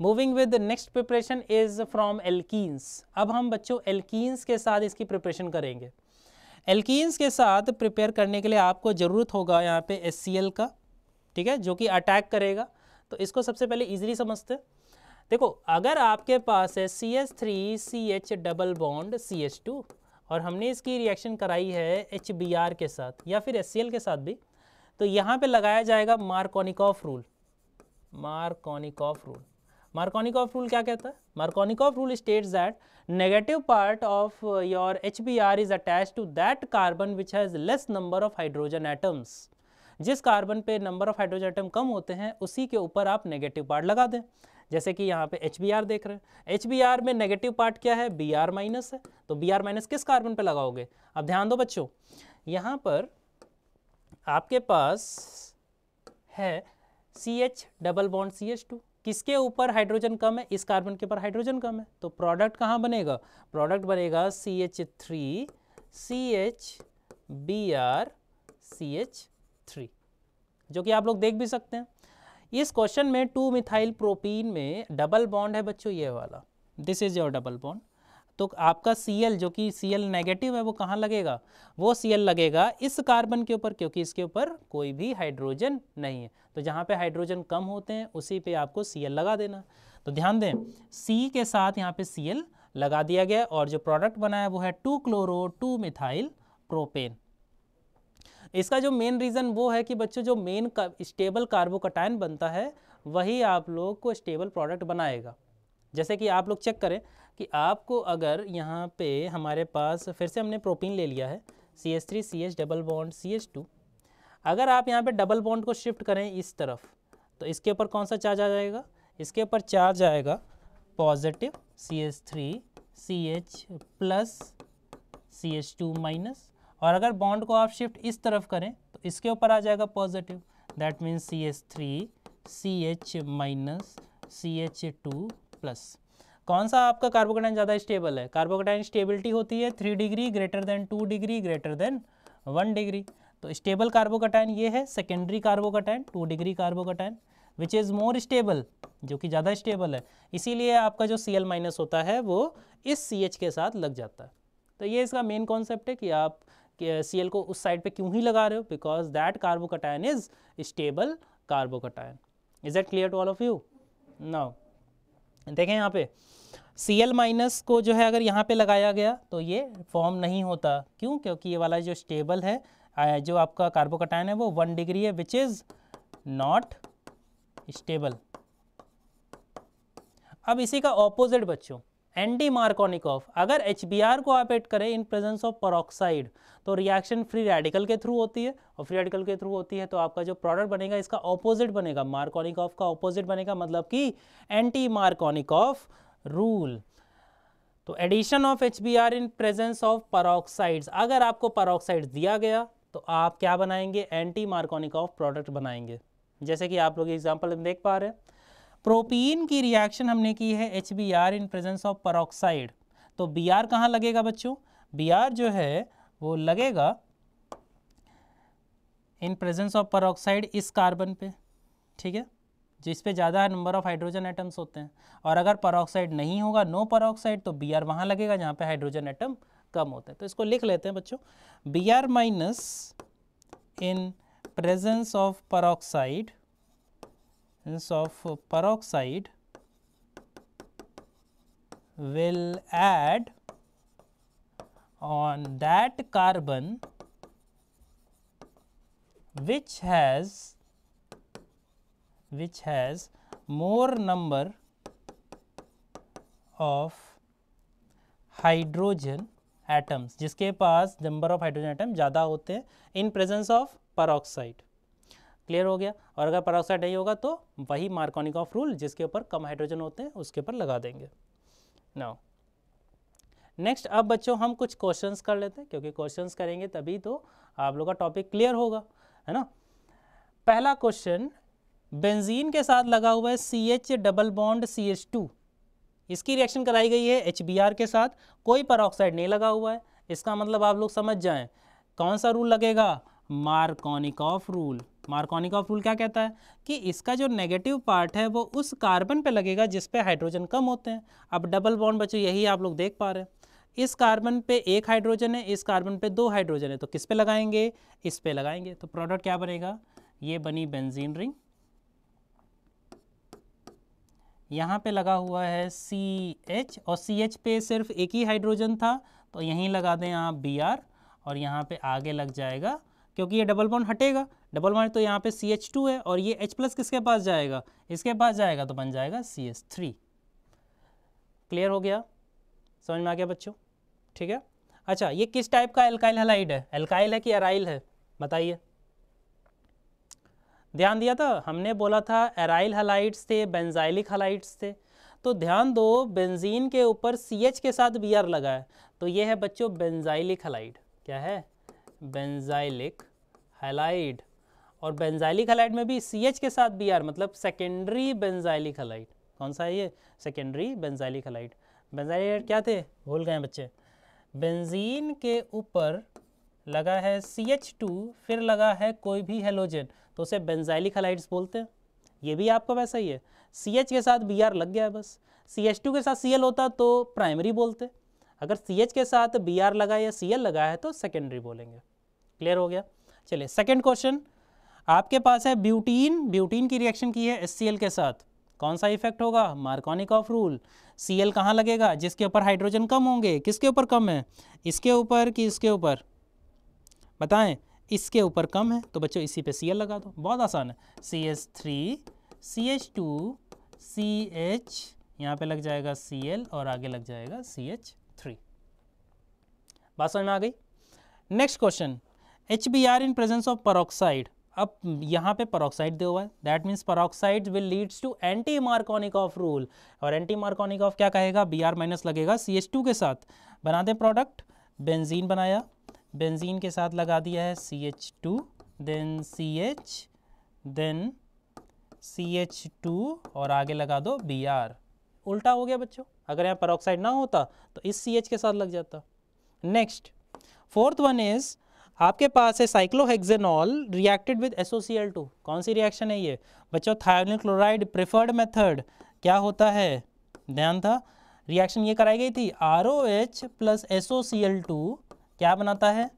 moving with next preparation is from alkenes अब हम बच्चों alkenes के साथ इसकी प्रिपरेशन करेंगे एल्कीन्स के साथ prepare करने के लिए आपको ज़रूरत होगा यहाँ पे एस का ठीक है जो कि अटैक करेगा तो इसको सबसे पहले ईजिली समझते हैं देखो अगर आपके पास है C H three C H double bond C H two और हमने इसकी रिएक्शन कराई है एच बी आर के साथ या फिर एस सी एल के साथ भी तो यहाँ पे लगाया जाएगा Markovnikov rule Markovnikov rule Markovnikov rule क्या कहता है Markovnikov rule states that negative part of your H B R is attach to that carbon which has less number of hydrogen atoms जिस कार्बन पे नंबर ऑफ हाइड्रोजन एटम कम होते हैं उसी के ऊपर आप नेगेटिव पार्ट लगा दें जैसे कि यहाँ पे एच देख रहे हैं एच में नेगेटिव पार्ट क्या है बी आर माइनस है तो बी आर माइनस किस कार्बन पे लगाओगे अब ध्यान दो बच्चों यहाँ पर आपके पास है C H double bond C H two किसके ऊपर हाइड्रोजन कम है इस कार्बन के ऊपर हाइड्रोजन कम है तो प्रोडक्ट कहाँ बनेगा प्रोडक्ट बनेगा C H three C H B R C H three जो कि आप लोग देख भी सकते हैं इस क्वेश्चन में टू मिथाइल प्रोपीन में डबल बॉन्ड है बच्चों ये वाला this is your double bond तो आपका Cl जो कि Cl नेगेटिव है वो कहाँ लगेगा वो Cl लगेगा इस कार्बन के ऊपर क्योंकि इसके ऊपर कोई भी हाइड्रोजन नहीं है तो जहाँ पे हाइड्रोजन कम होते हैं उसी पे आपको Cl लगा देना तो ध्यान दें C के साथ यहाँ पे Cl लगा दिया गया और जो प्रोडक्ट बनाया वो है two chloro two methyl propane इसका जो मेन रीज़न वो है कि बच्चों जो मेन स्टेबल कार्बोकटाइन बनता है वही आप लोग को स्टेबल प्रोडक्ट बनाएगा जैसे कि आप लोग चेक करें कि आपको अगर यहाँ पे हमारे पास फिर से हमने प्रोपीन ले लिया है C S three C H double bond C H two अगर आप यहाँ पे डबल बॉन्ड को शिफ्ट करें इस तरफ तो इसके ऊपर कौन सा चार्ज आ जाएगा इसके ऊपर चार्ज आएगा positive C S three C H plus C H two minus और अगर बॉन्ड को आप शिफ्ट इस तरफ करें तो इसके ऊपर आ जाएगा positive that means C H three C H minus C H two plus कौन सा आपका कार्बोकटाइन ज़्यादा स्टेबल है कार्बोकटाइन स्टेबिलिटी होती है three degree greater than two degree greater than one degree तो स्टेबल कार्बोकटाइन ये है secondary carbocation two degree carbocation which is more stable जो कि ज़्यादा स्टेबल है इसीलिए आपका जो सी एल माइनस होता है वो इस सी एच के साथ लग जाता है तो ये इसका मेन कॉन्सेप्ट है कि आप सी एल को उस साइड पे क्यों ही लगा रहे हो because that carbocation is stable carbocation is that clear to all of you now देखें यहाँ पे सी एल माइनस को जो है अगर यहाँ पे लगाया गया तो ये फॉर्म नहीं होता क्यों क्योंकि ये वाला जो स्टेबल है जो आपका कार्बोकटायन है वो वन डिग्री है विच इज़ नॉट स्टेबल अब इसी का ऑपोजिट बच्चों एंटी ऑफ अगर एच को आप एड करें इन प्रेजेंस ऑफ परोक्साइड तो रिएक्शन फ्री रेडिकल के थ्रू होती है और फ्री रेडिकल के थ्रू होती है तो आपका जो प्रोडक्ट बनेगा इसका ऑपोजिट बनेगा मार्कोनिक ऑफ का ऑपोजिट बनेगा मतलब कि एंटी ऑफ रूल तो addition of H in presence of peroxide अगर आपको परोक्साइड दिया गया तो आप क्या बनाएंगे एंटी ऑफ प्रोडक्ट बनाएंगे जैसे कि आप लोग एग्जाम्पल देख पा रहे हैं प्रोपीन की रिएक्शन हमने की है H B R in presence of peroxide तो बी आर कहाँ लगेगा बच्चों बी आर जो है वो लगेगा इन प्रेजेंस ऑफ परोक्साइड इस कार्बन पे ठीक है जिस पे ज़्यादा नंबर ऑफ हाइड्रोजन एटम्स होते हैं और अगर परोक्साइड नहीं होगा नो परोक्साइड तो बी आर वहाँ लगेगा जहाँ पे हाइड्रोजन एटम कम होते हैं तो इसको लिख लेते हैं बच्चों B R minus in presence of peroxide of peroxide will add on that carbon which has which has more number of hydrogen atoms जिसके पास number of hydrogen atom ज़्यादा होते हैं in presence of peroxide clear हो गया और अगर peroxide नहीं होगा तो वही मार्कोनिक ऑफ रूल जिसके ऊपर कम हाइड्रोजन होते हैं उसके ऊपर लगा देंगे नाउ नेक्स्ट अब बच्चों हम कुछ क्वेश्चंस कर लेते हैं क्योंकि क्वेश्चंस करेंगे तभी तो आप लोग का टॉपिक क्लियर होगा है ना पहला क्वेश्चन बेंजीन के साथ लगा हुआ है C H double bond C H two इसकी रिएक्शन कराई गई है एच बी आर के साथ कोई पराक्साइड नहीं लगा हुआ है इसका मतलब आप लोग समझ जाएं कौन सा रूल लगेगा मार्कोनिकॉफ रूल का रूल क्या कहता है कि इसका जो नेगेटिव पार्ट है वो उस कार्बन पे लगेगा जिस पे हाइड्रोजन कम होते हैं अब डबल बॉन्ड बच्चों यही आप लोग देख पा रहे हैं इस कार्बन पे एक हाइड्रोजन है इस कार्बन पे दो हाइड्रोजन है तो किस पे लगाएंगे इस पे लगाएंगे तो प्रोडक्ट क्या बनेगा ये बनी बेंजीन रिंग यहाँ पे लगा हुआ है सी एच और सी एच पे सिर्फ एक ही हाइड्रोजन था तो यहीं लगा दें आप बी आर और यहाँ पे आगे लग जाएगा क्योंकि ये डबल बॉन्ड हटेगा डबल बॉन्ड तो यहाँ पे सी एच टू है और ये H प्लस किसके पास जाएगा इसके पास जाएगा तो बन जाएगा सी एच थ्री क्लियर हो गया समझ में आ गया बच्चों ठीक है अच्छा ये किस टाइप का एल्काइल हलाइड है एल्काइल है कि एराइल है बताइए ध्यान दिया था हमने बोला था एराइल हलाइड्स थे बेंजाइलिक हलाइड्स थे तो ध्यान दो बेंजीन के ऊपर सी एच के साथ बी आर लगा है तो ये है बच्चों बेंजाइलिक हलाइड क्या है बेंजाइलिक हेलाइड और बेंजाइलिक हेलाइड में भी सी एच के साथ बी आर मतलब सेकेंडरी बेंजाइलिक हेलाइड कौन सा है ये secondary benzylic halide benzylic halide क्या थे भूल गए बच्चे बेंजीन के ऊपर लगा है सी एच टू फिर लगा है कोई भी हेलोजन तो उसे बेंजाइलिक हेलाइड्स बोलते हैं ये भी आपको वैसा ही है सी एच के साथ बी आर लग गया है बस सी एच टू के साथ सी एल होता तो प्राइमरी बोलते अगर सी एच के साथ बी आर लगा या सी एल लगा है तो सेकेंडरी बोलेंगे क्लियर हो गया चलिए सेकेंड क्वेश्चन आपके पास है ब्यूटीन ब्यूटीन की रिएक्शन की है एस के साथ कौन सा इफेक्ट होगा Markovnikov rule C L कहाँ लगेगा जिसके ऊपर हाइड्रोजन कम होंगे किसके ऊपर कम है इसके ऊपर कि इसके ऊपर बताएं इसके ऊपर कम है तो बच्चों इसी पे सी एल लगा दो बहुत आसान है C H three C H two C H यहाँ पर लग जाएगा सी एल और आगे लग जाएगा सी एच थ्री बात समझ में आ गई next question H B R in presence of peroxide अब यहाँ पे परोक्साइड दे हुआ है that means peroxide will leads to anti Markovnikov rule और एंटी मार्कोनिक ऑफ क्या कहेगा बी आर माइनस लगेगा सी एच टू के साथ बना दें प्रोडक्ट बेंजीन बनाया बेंजीन के साथ लगा दिया है C H two then C H then C H two और आगे लगा दो बी आर उल्टा हो गया बच्चों अगर यहाँ परोक्साइड ना होता तो इस सी एच के साथ लग जाता नेक्स्ट फोर्थ वन इज़ आपके पास है cyclohexanol reacted with S O C L two कौन सी रिएक्शन है ये बच्चों थायोनिल क्लोराइड प्रेफर्ड मेथड क्या होता है ध्यान था रिएक्शन ये कराई गई थी R O H plus S O C L two क्या बनाता है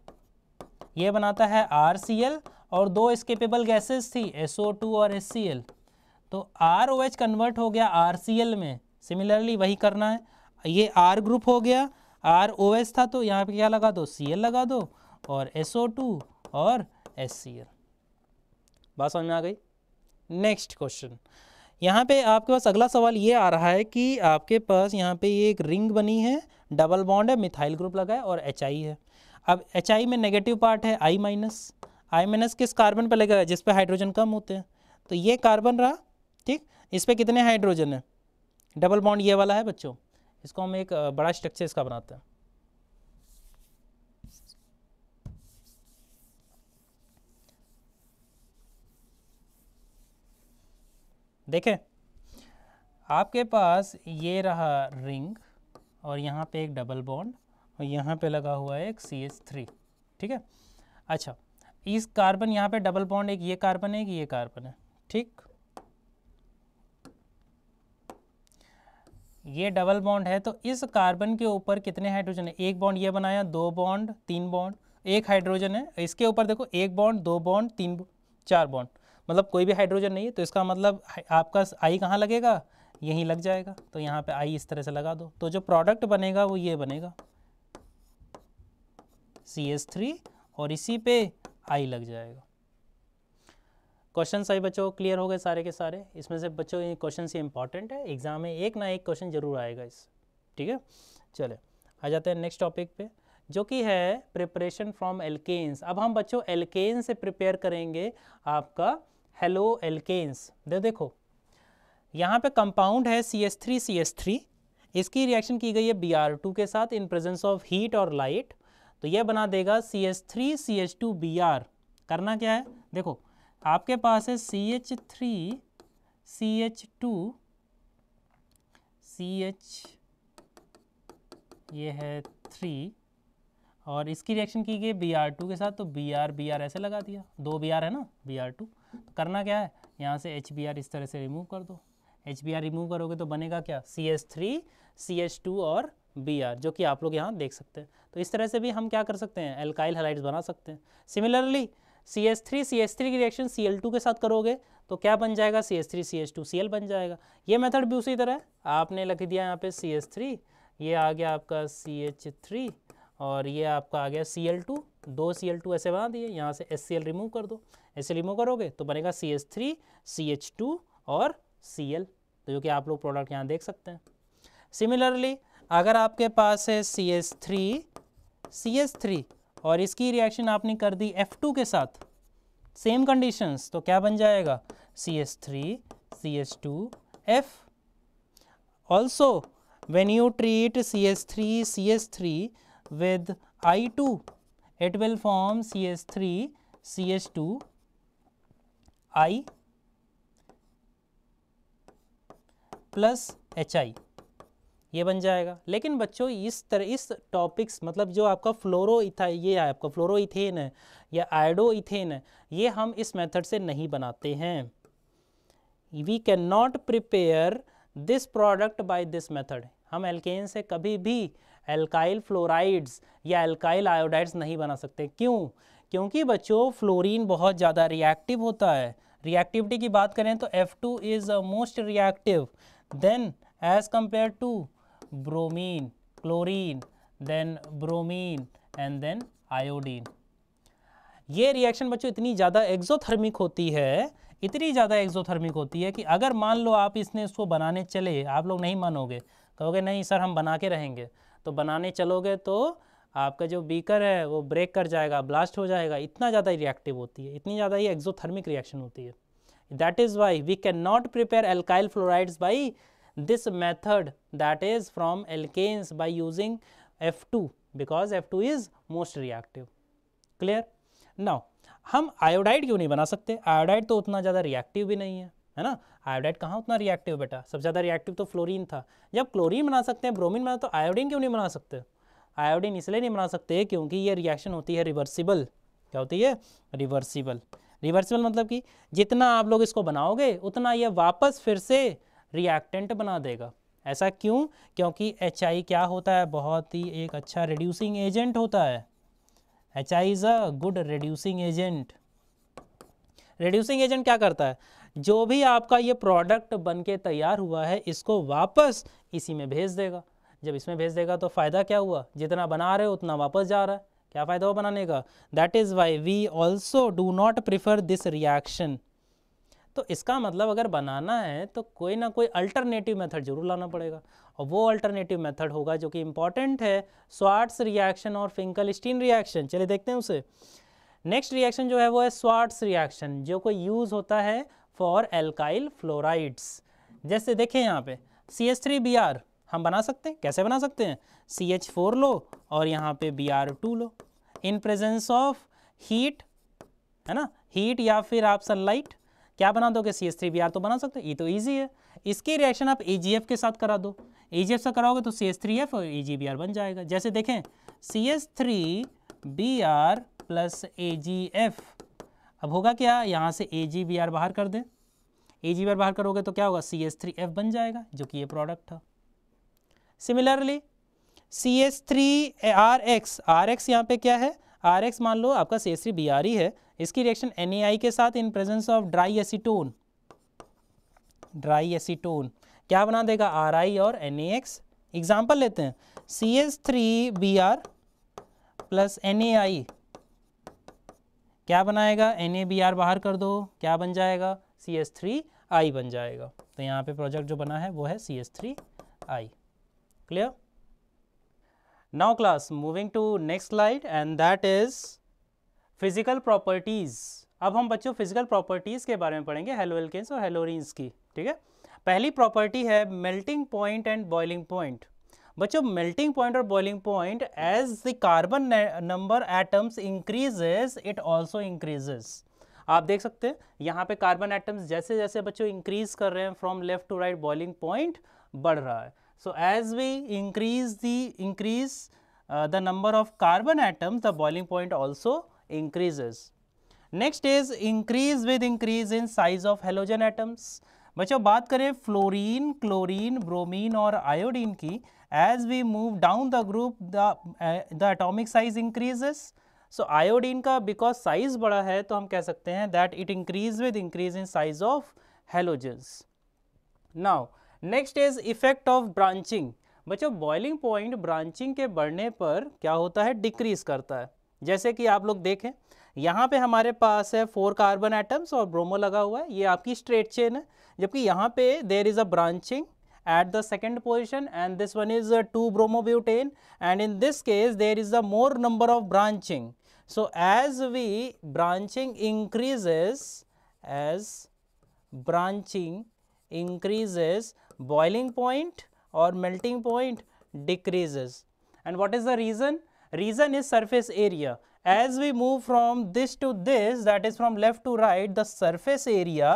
ये बनाता है आर सी एल और दो स्केपेबल गैसेस थी एस ओ टू और एस सी एल तो आर ओ एच कन्वर्ट हो गया आर सी एल में सिमिलरली वही करना है ये आर ग्रुप हो गया आर ओ एच था तो यहाँ पे क्या लगा दो सी एल लगा दो और SO2 और HCl बात समझ में आ गई नेक्स्ट क्वेश्चन यहाँ पे आपके पास अगला सवाल ये आ रहा है कि आपके पास यहाँ पे ये एक रिंग बनी है डबल बॉन्ड है मिथाइल ग्रुप लगा है और एच है अब एच में नेगेटिव पार्ट है आई माइनस आई माइनस किस कार्बन पर लगा है जिस पे हाइड्रोजन कम होते हैं तो ये कार्बन रहा ठीक इस पर कितने हाइड्रोजन है डबल बॉन्ड ये वाला है बच्चों इसको हम एक बड़ा स्ट्रक्चर इसका बनाते हैं देखें आपके पास ये रहा रिंग और यहाँ पे एक डबल बॉन्ड और यहाँ पे लगा हुआ है एक सी एच थ्री ठीक है अच्छा इस कार्बन यहाँ पे डबल बॉन्ड एक ये कार्बन है एक ये कार्बन है ठीक ये डबल बॉन्ड है तो इस कार्बन के ऊपर कितने हाइड्रोजन है एक बॉन्ड ये बनाया दो बॉन्ड तीन बॉन्ड एक हाइड्रोजन है इसके ऊपर देखो एक बॉन्ड दो बॉन्ड तीन चार बॉन्ड मतलब कोई भी हाइड्रोजन नहीं है तो इसका मतलब आपका आई कहाँ लगेगा यहीं लग जाएगा तो यहाँ पे आई इस तरह से लगा दो तो जो प्रोडक्ट बनेगा वो ये बनेगा सी एस थ्री और इसी पे आई लग जाएगा क्वेश्चन सही बच्चों क्लियर हो गए सारे के सारे इसमें से बच्चों ये क्वेश्चन से इंपॉर्टेंट है एग्जाम में एक ना एक क्वेश्चन जरूर आएगा इस ठीक है चले आ जाते हैं नेक्स्ट टॉपिक पे जो कि है प्रिपरेशन फ्रॉम एल्केन्स अब हम बच्चों एल्केन से प्रिपेयर करेंगे आपका हेलो एल्केन्स दे देखो यहाँ पे कंपाउंड है C S three C S three इसकी रिएक्शन की गई है बी आर टू के साथ इन प्रेजेंस ऑफ हीट और लाइट तो यह बना देगा C S three C H two B R करना क्या है देखो आपके पास है C H three C H two C H ये है थ्री और इसकी रिएक्शन की गई बी आर टू के साथ तो बी आर बी आर ऐसे लगा दिया दो बी आर है ना बी आर टू तो करना क्या है यहाँ से एच इस तरह से रिमूव कर दो एच रिमूव करोगे तो बनेगा क्या C S three C H two और बी आर जो कि आप लोग यहाँ देख सकते हैं तो इस तरह से भी हम क्या कर सकते हैं एल्काइल हलाइड्स बना सकते हैं similarly C S three C S three की रिएक्शन सी एल टू के साथ करोगे तो क्या बन जाएगा C S three C S two C L बन जाएगा ये मेथड भी उसी तरह है आपने लिख दिया यहाँ पे सी एस थ्री ये आ गया आपका सी एच थ्री और ये आपका आ गया सी एल टू दो सी एल टू ऐसे बना दिए यहाँ से एस सी एल रिमूव कर दो ऐसे रिमूव करोगे तो बनेगा C S three C H two और सी एल तो जो कि आप लोग प्रोडक्ट यहाँ देख सकते हैं सिमिलरली अगर आपके पास है C S three C S three और इसकी रिएक्शन आपने कर दी एफ टू के साथ सेम कंडीशंस तो क्या बन जाएगा C S three C H two F also when you treat C S three C S three with I2, it will form CH3, CH2, I plus H I ये बन जाएगा लेकिन बच्चों इस तरह इस टॉपिक्स मतलब जो आपका फ्लोरो इथा ये है आपका फ्लोरो इथेन है या आइडो इथेन है ये हम इस मेथड से नहीं बनाते हैं we can not prepare this product by this method हम एल्केन से कभी भी एल्काइल फ्लोराइड्स या एल्काइल आयोडाइड्स नहीं बना सकते क्यों क्योंकि बच्चों फ्लोरीन बहुत ज़्यादा रिएक्टिव होता है रिएक्टिविटी की बात करें तो F two is most reactive then as compare to bromine chlorine then bromine and then iodine ये रिएक्शन बच्चों इतनी ज़्यादा एक्जोथर्मिक होती है इतनी ज़्यादा एक्जोथर्मिक होती है कि अगर मान लो आप इसने इसको बनाने चले आप लोग नहीं मानोगे कहोगे नहीं सर हम बना के रहेंगे तो बनाने चलोगे तो आपका जो बीकर है वो ब्रेक कर जाएगा ब्लास्ट हो जाएगा इतना ज़्यादा ही रिएक्टिव होती है इतनी ज़्यादा ही एक्जोथर्मिक रिएक्शन होती है that is why we can not prepare alkyl fluorides by this method that is from alkanes by using F two because F two is most reactive clear now हम iodide क्यों नहीं बना सकते iodide तो उतना ज़्यादा रिएक्टिव भी नहीं है है ना आयोडाइड कहाँ उतना रिएक्टिव बेटा सबसे ज़्यादा रिएक्टिव तो फ्लोरीन था जब क्लोरीन बना सकते हैं ब्रोमीन बना तो आयोडीन क्यों नहीं बना सकते आयोडीन इसलिए नहीं बना सकते क्योंकि ये रिएक्शन होती है रिवर्सिबल क्या होती है रिवर्सिबल रिवर्सिबल मतलब कि जितना आप लोग इसको बनाओगे उतना ये वापस फिर से रिएक्टेंट बना देगा ऐसा क्यों क्योंकि एच क्या होता है बहुत ही एक अच्छा रिड्यूसिंग एजेंट होता है H I is a good reducing agent reducing agent क्या करता है जो भी आपका ये प्रोडक्ट बन के तैयार हुआ है इसको वापस इसी में भेज देगा जब इसमें भेज देगा तो फ़ायदा क्या हुआ जितना बना रहे हो उतना वापस जा रहा है क्या फ़ायदा हुआ बनाने का that is why we also do not prefer this reaction तो इसका मतलब अगर बनाना है तो कोई ना कोई अल्टरनेटिव मेथड जरूर लाना पड़ेगा और वो अल्टरनेटिव मेथड होगा जो कि इम्पॉर्टेंट है स्वाट्स रिएक्शन और फिंकल स्टीन रिएक्शन चलिए देखते हैं उसे नेक्स्ट रिएक्शन जो है वो है स्वाट्स रिएक्शन जो कोई यूज़ होता है फॉर एल्काइल फ्लोराइड्स जैसे देखें यहाँ पे C H three B R हम बना सकते हैं कैसे बना सकते हैं सी एच फोर लो और यहाँ पे बी आर टू लो इन प्रेजेंस ऑफ हीट है ना हीट या फिर आप सनलाइट क्या बना दोगे C S three B R तो बना सकते हो ये तो ईजी है इसकी रिएक्शन आप ए जी एफ के साथ करा दो ए जी एफ से कराओगे तो सी एस थ्री एफ और ए जी बी आर बन जाएगा जैसे देखें C S three B R plus A G F अब होगा क्या यहाँ से ए जी बी आर बाहर कर दें ए जी बी आर बाहर करोगे तो क्या होगा सी एस थ्री एफ बन जाएगा जो कि ये प्रोडक्ट था similarly C S three R X R X यहाँ पर क्या है आर एक्स मान लो आपका C S three B R ही है इसकी रिएक्शन एन ए आई के साथ in presence of dry acetone dry acetone क्या बना देगा आर आई और एन ए एक्स एग्जाम्पल लेते हैं C S three B R plus N A I क्या बनाएगा एन बाहर कर दो क्या बन जाएगा सी एस थ्री आई बन जाएगा तो यहाँ पे प्रोजेक्ट जो बना है वो है C S three I clear now class moving to next slide and that is physical properties अब हम बच्चों फिजिकल प्रॉपर्टीज़ के बारे में पढ़ेंगे हेलोएल्केन्स और हेलोरिन्स की ठीक है पहली प्रॉपर्टी है melting point and boiling point बच्चों मेल्टिंग पॉइंट और boiling point as the carbon number atoms increases it also increases आप देख सकते हैं यहाँ पे कार्बन एटम्स जैसे जैसे बच्चों इंक्रीज कर रहे हैं from left to right boiling point बढ़ रहा है so as we increase the increase the number of carbon atoms the boiling point also increases next is increase with increase in size of halogen atoms बच्चों बात करें fluorine chlorine bromine और iodine की as we move down the group the atomic size increases so iodine का because size बड़ा है तो हम कह सकते हैं that it increase with increase in size of halogens now next is effect of branching बच्चों बॉइलिंग पॉइंट ब्रांचिंग के बढ़ने पर क्या होता है डिक्रीज करता है जैसे कि आप लोग देखें यहाँ पे हमारे पास है फोर कार्बन एटम्स और ब्रोमो लगा हुआ है ये आपकी स्ट्रेट चेन है जबकि यहाँ पे there is a branching at the second position and this one is two bromo butane and in this case there is a more number of branching so as we branching increases as branching increases boiling point और melting point decreases and what is the reason reason is surface area as we move from this to this that is from left to right the surface area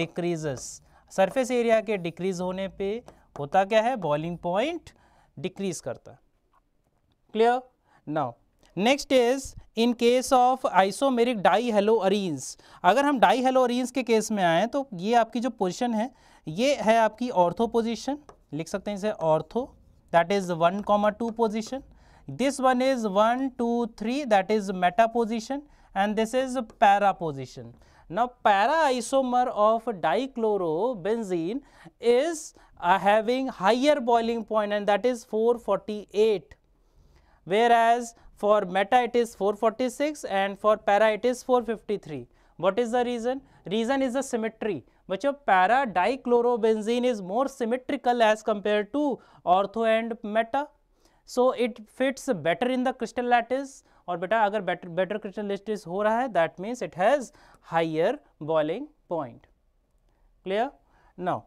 decreases surface area ke decrease hone pe hota kya hai boiling point decrease karta clear now next is in case of isomeric dihaloarenes agar hum dihaloarenes ke case mein aaye to ye aapki jo position hai ye hai aapki ortho position likh sakte hain ise ortho that is that comma one position This one is 1, 2, 3 that is meta position and this is para position. Now, para isomer of dichlorobenzene is uh, having higher boiling point and that is 448 whereas for meta it is 446 and for para it is 453. What is the reason? Reason is the symmetry. बच्चों para dichlorobenzene is more symmetrical as compared to ortho and meta so it fits better in the crystal lattice और बेटा अगर better better crystal lattice हो रहा है that means it has higher boiling point clear now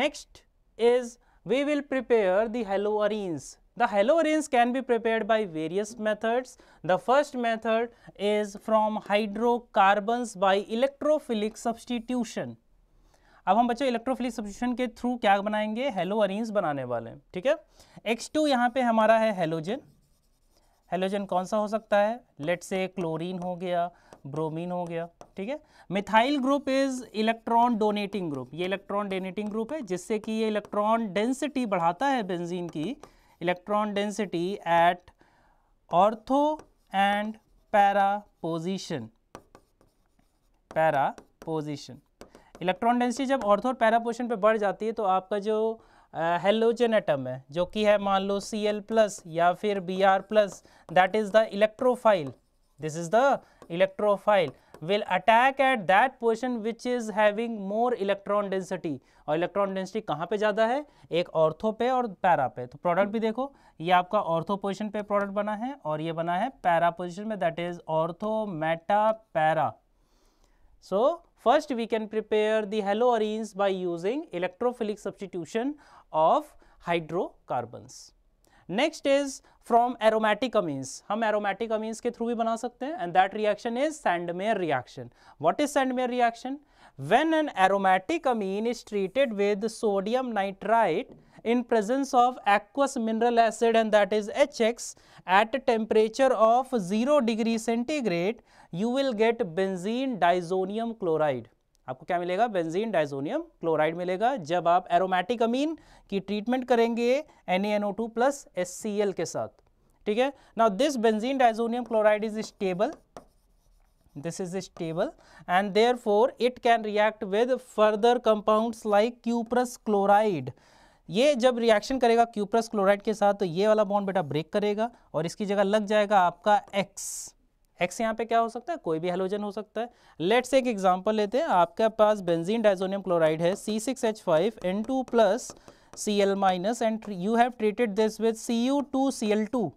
next is we will prepare the haloarenes the haloarenes can be prepare by various methods the first method is from hydrocarbons by electrophilic substitution अब हम बच्चों electrophilic substitution के through क्या बनाएंगे hello arenes बनाने वाले हैं ठीक है एक्स टू यहाँ पे हमारा है हेलोजन हेलोजन कौन सा हो सकता है लेट से क्लोरीन हो गया ब्रोमीन हो गया ठीक है methyl group is electron donating group ये इलेक्ट्रॉन डोनेटिंग ग्रुप है जिससे कि ये इलेक्ट्रॉन डेंसिटी बढ़ाता है बेंजीन की electron density at ortho and para position para position electron density जब ऑर्थो और पैरा पोजिशन पर बढ़ जाती है तो आपका जो हेलोजन एटम है जो कि है मान लो सी एल प्लस या फिर B R plus that is the electrophile this is the electrophile will attack at that position which is having more electron density और electron density कहाँ पर ज़्यादा है एक ऑर्थो पे और पैरा पे तो प्रोडक्ट भी देखो ये आपका ऑर्थो पोजिशन पे प्रोडक्ट बना है और ये बना है पैरा पोजिशन में that is ortho meta para So, first we can prepare the haloarenes by using electrophilic substitution of hydrocarbons. Next is from aromatic amines. Hum aromatic amines through bhi bana and that reaction is Sandmeyer reaction. What is Sandmeyer reaction? When an aromatic amine is treated with sodium nitrite, in presence of aqueous acid and that is H X at temperature of 0 degree centigrade you will get benzene diazonium chloride आपको क्या मिलेगा benzene diazonium chloride मिलेगा जब आप aromatic अमीन की treatment करेंगे N N O two plus S C L के साथ ठीक है ना this benzene diazonium chloride is stable this is stable and therefore it can react with further compounds like cuprous chloride ये जब रिएक्शन करेगा क्यूप्रस क्लोराइड के साथ तो ये वाला बॉन्ड बेटा ब्रेक करेगा और इसकी जगह लग जाएगा आपका एक्स एक्स यहाँ पे क्या हो सकता है कोई भी हेलोजन हो सकता है लेट से एक एग्जाम्पल लेते हैं आपके पास बेंजीन डाइजोनियम क्लोराइड है C six H five N two plus C L minus and you have treated this with C U two C L two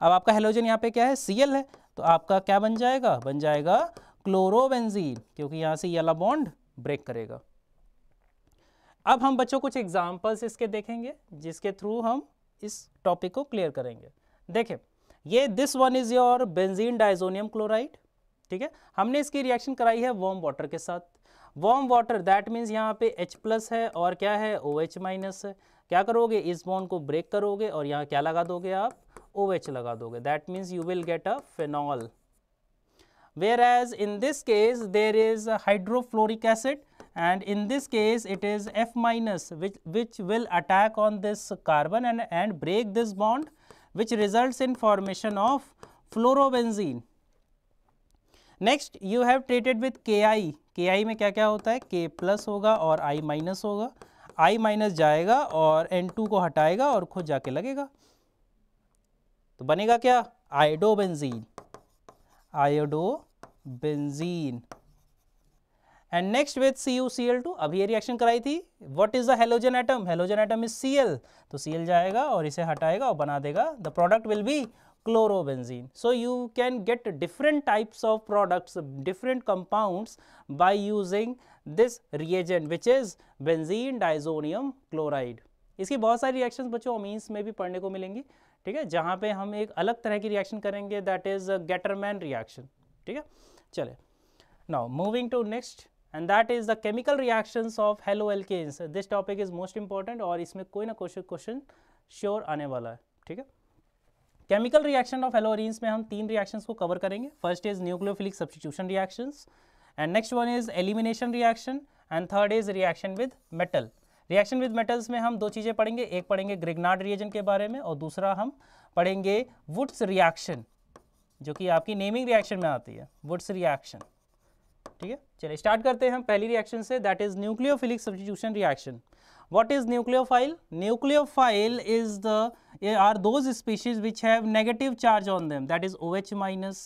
अब आपका हेलोजन यहाँ पे क्या है सी एल है तो आपका क्या बन जाएगा बन जाएगा क्लोरोबेंजीन क्योंकि यहाँ से ये वाला बॉन्ड ब्रेक करेगा अब हम बच्चों कुछ एग्जाम्पल्स इसके देखेंगे जिसके थ्रू हम इस टॉपिक को क्लियर करेंगे देखें ये this one is your benzene diazonium chloride ठीक है हमने इसकी रिएक्शन कराई है वॉम वाटर के साथ वॉम वाटर दैट मीन्स यहाँ पे H प्लस है और क्या है ओ एच माइनस है क्या करोगे इस बॉन्ड को ब्रेक करोगे और यहाँ क्या लगा दोगे आप ओ OH लगा दोगे that means you will get a phenol whereas in this case there is hydrofluoric acid and in this case it is F minus which, which will attack on this carbon and, and break this bond which results in formation of fluorobenzene. next you have treated with ki ki mein kya kya hota hai k plus hoga aur i minus hoga i minus jayega aur n2 ko hatayega aur khud ja ke lagega to banega kya iodobenzene क्या iodobenzene benzene and next with C U C L two अभी ये reaction कराई थी what is the halogen atom halogen atom is C L तो C L जाएगा और इसे हटाएगा और बना देगा the product will be chlorobenzene so you can get different types of products different compounds by using this reagent which is benzene diazonium chloride इसकी बहुत सारी रिएक्शन बच्चों अमीन्स में भी पढ़ने को मिलेंगी ठीक है जहाँ पे हम एक अलग तरह की रिएक्शन करेंगे दैट इज़ गेटरमैन रिएक्शन ठीक है चले now moving to next and that is the chemical reaction of halo alkanes this topic is most important और इसमें कोई ना क्वेश्चन क्वेश्चन श्योर आने वाला है ठीक है केमिकल रिएक्शन ऑफ हेलोरिन्स में हम तीन रिएक्शंस को कवर करेंगे first is nucleophilic substitution reaction and next one is elimination reaction and third is reaction with metal reaction with metals में हम दो चीज़ें पढ़ेंगे एक पढ़ेंगे ग्रिगनाड रिएजन के बारे में और दूसरा हम पढ़ेंगे वुड्स रिएक्शन जो कि आपकी नेमिंग रिएक्शन में आती है वुड्स रिएक्शन ठीक है चलिए स्टार्ट करते हैं हम पहली रिएक्शन से that is nucleophilic substitution reaction what is nucleophile nucleophile is the are those species which have negative charge on them that is OH minus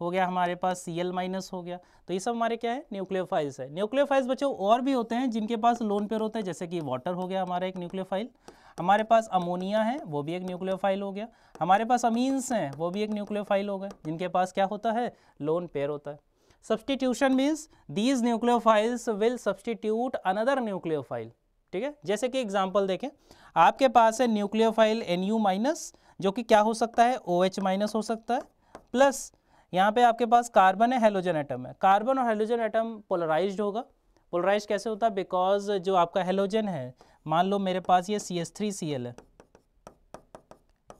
हो गया हमारे पास सी एल माइनस हो गया तो ये सब हमारे क्या है न्यूक्लियोफाइल्स है न्यूक्लियोफाइल्स बच्चों और भी होते हैं जिनके पास लोन पेयर होते हैं जैसे कि वाटर हो गया हमारा एक न्यूक्लियोफाइल हमारे पास अमोनिया है वो भी एक न्यूक्लियोफाइल हो गया हमारे पास अमीन्स हैं वो भी एक न्यूक्लियोफाइल हो गए जिनके पास क्या होता है लोन पेयर होता है substitution means these nucleophiles will substitute another nucleophile ठीक है जैसे कि एग्जाम्पल देखें आपके पास है न्यूक्लियोफाइल एन यू माइनस जो कि क्या हो सकता है ओ एच माइनस हो सकता है प्लस यहाँ पे आपके पास कार्बन है हेलोजन एटम है कार्बन और हेलोजन एटम पोलराइज्ड होगा पोलराइज कैसे होता है बिकॉज जो आपका हेलोजन है मान लो मेरे पास ये C S three C L है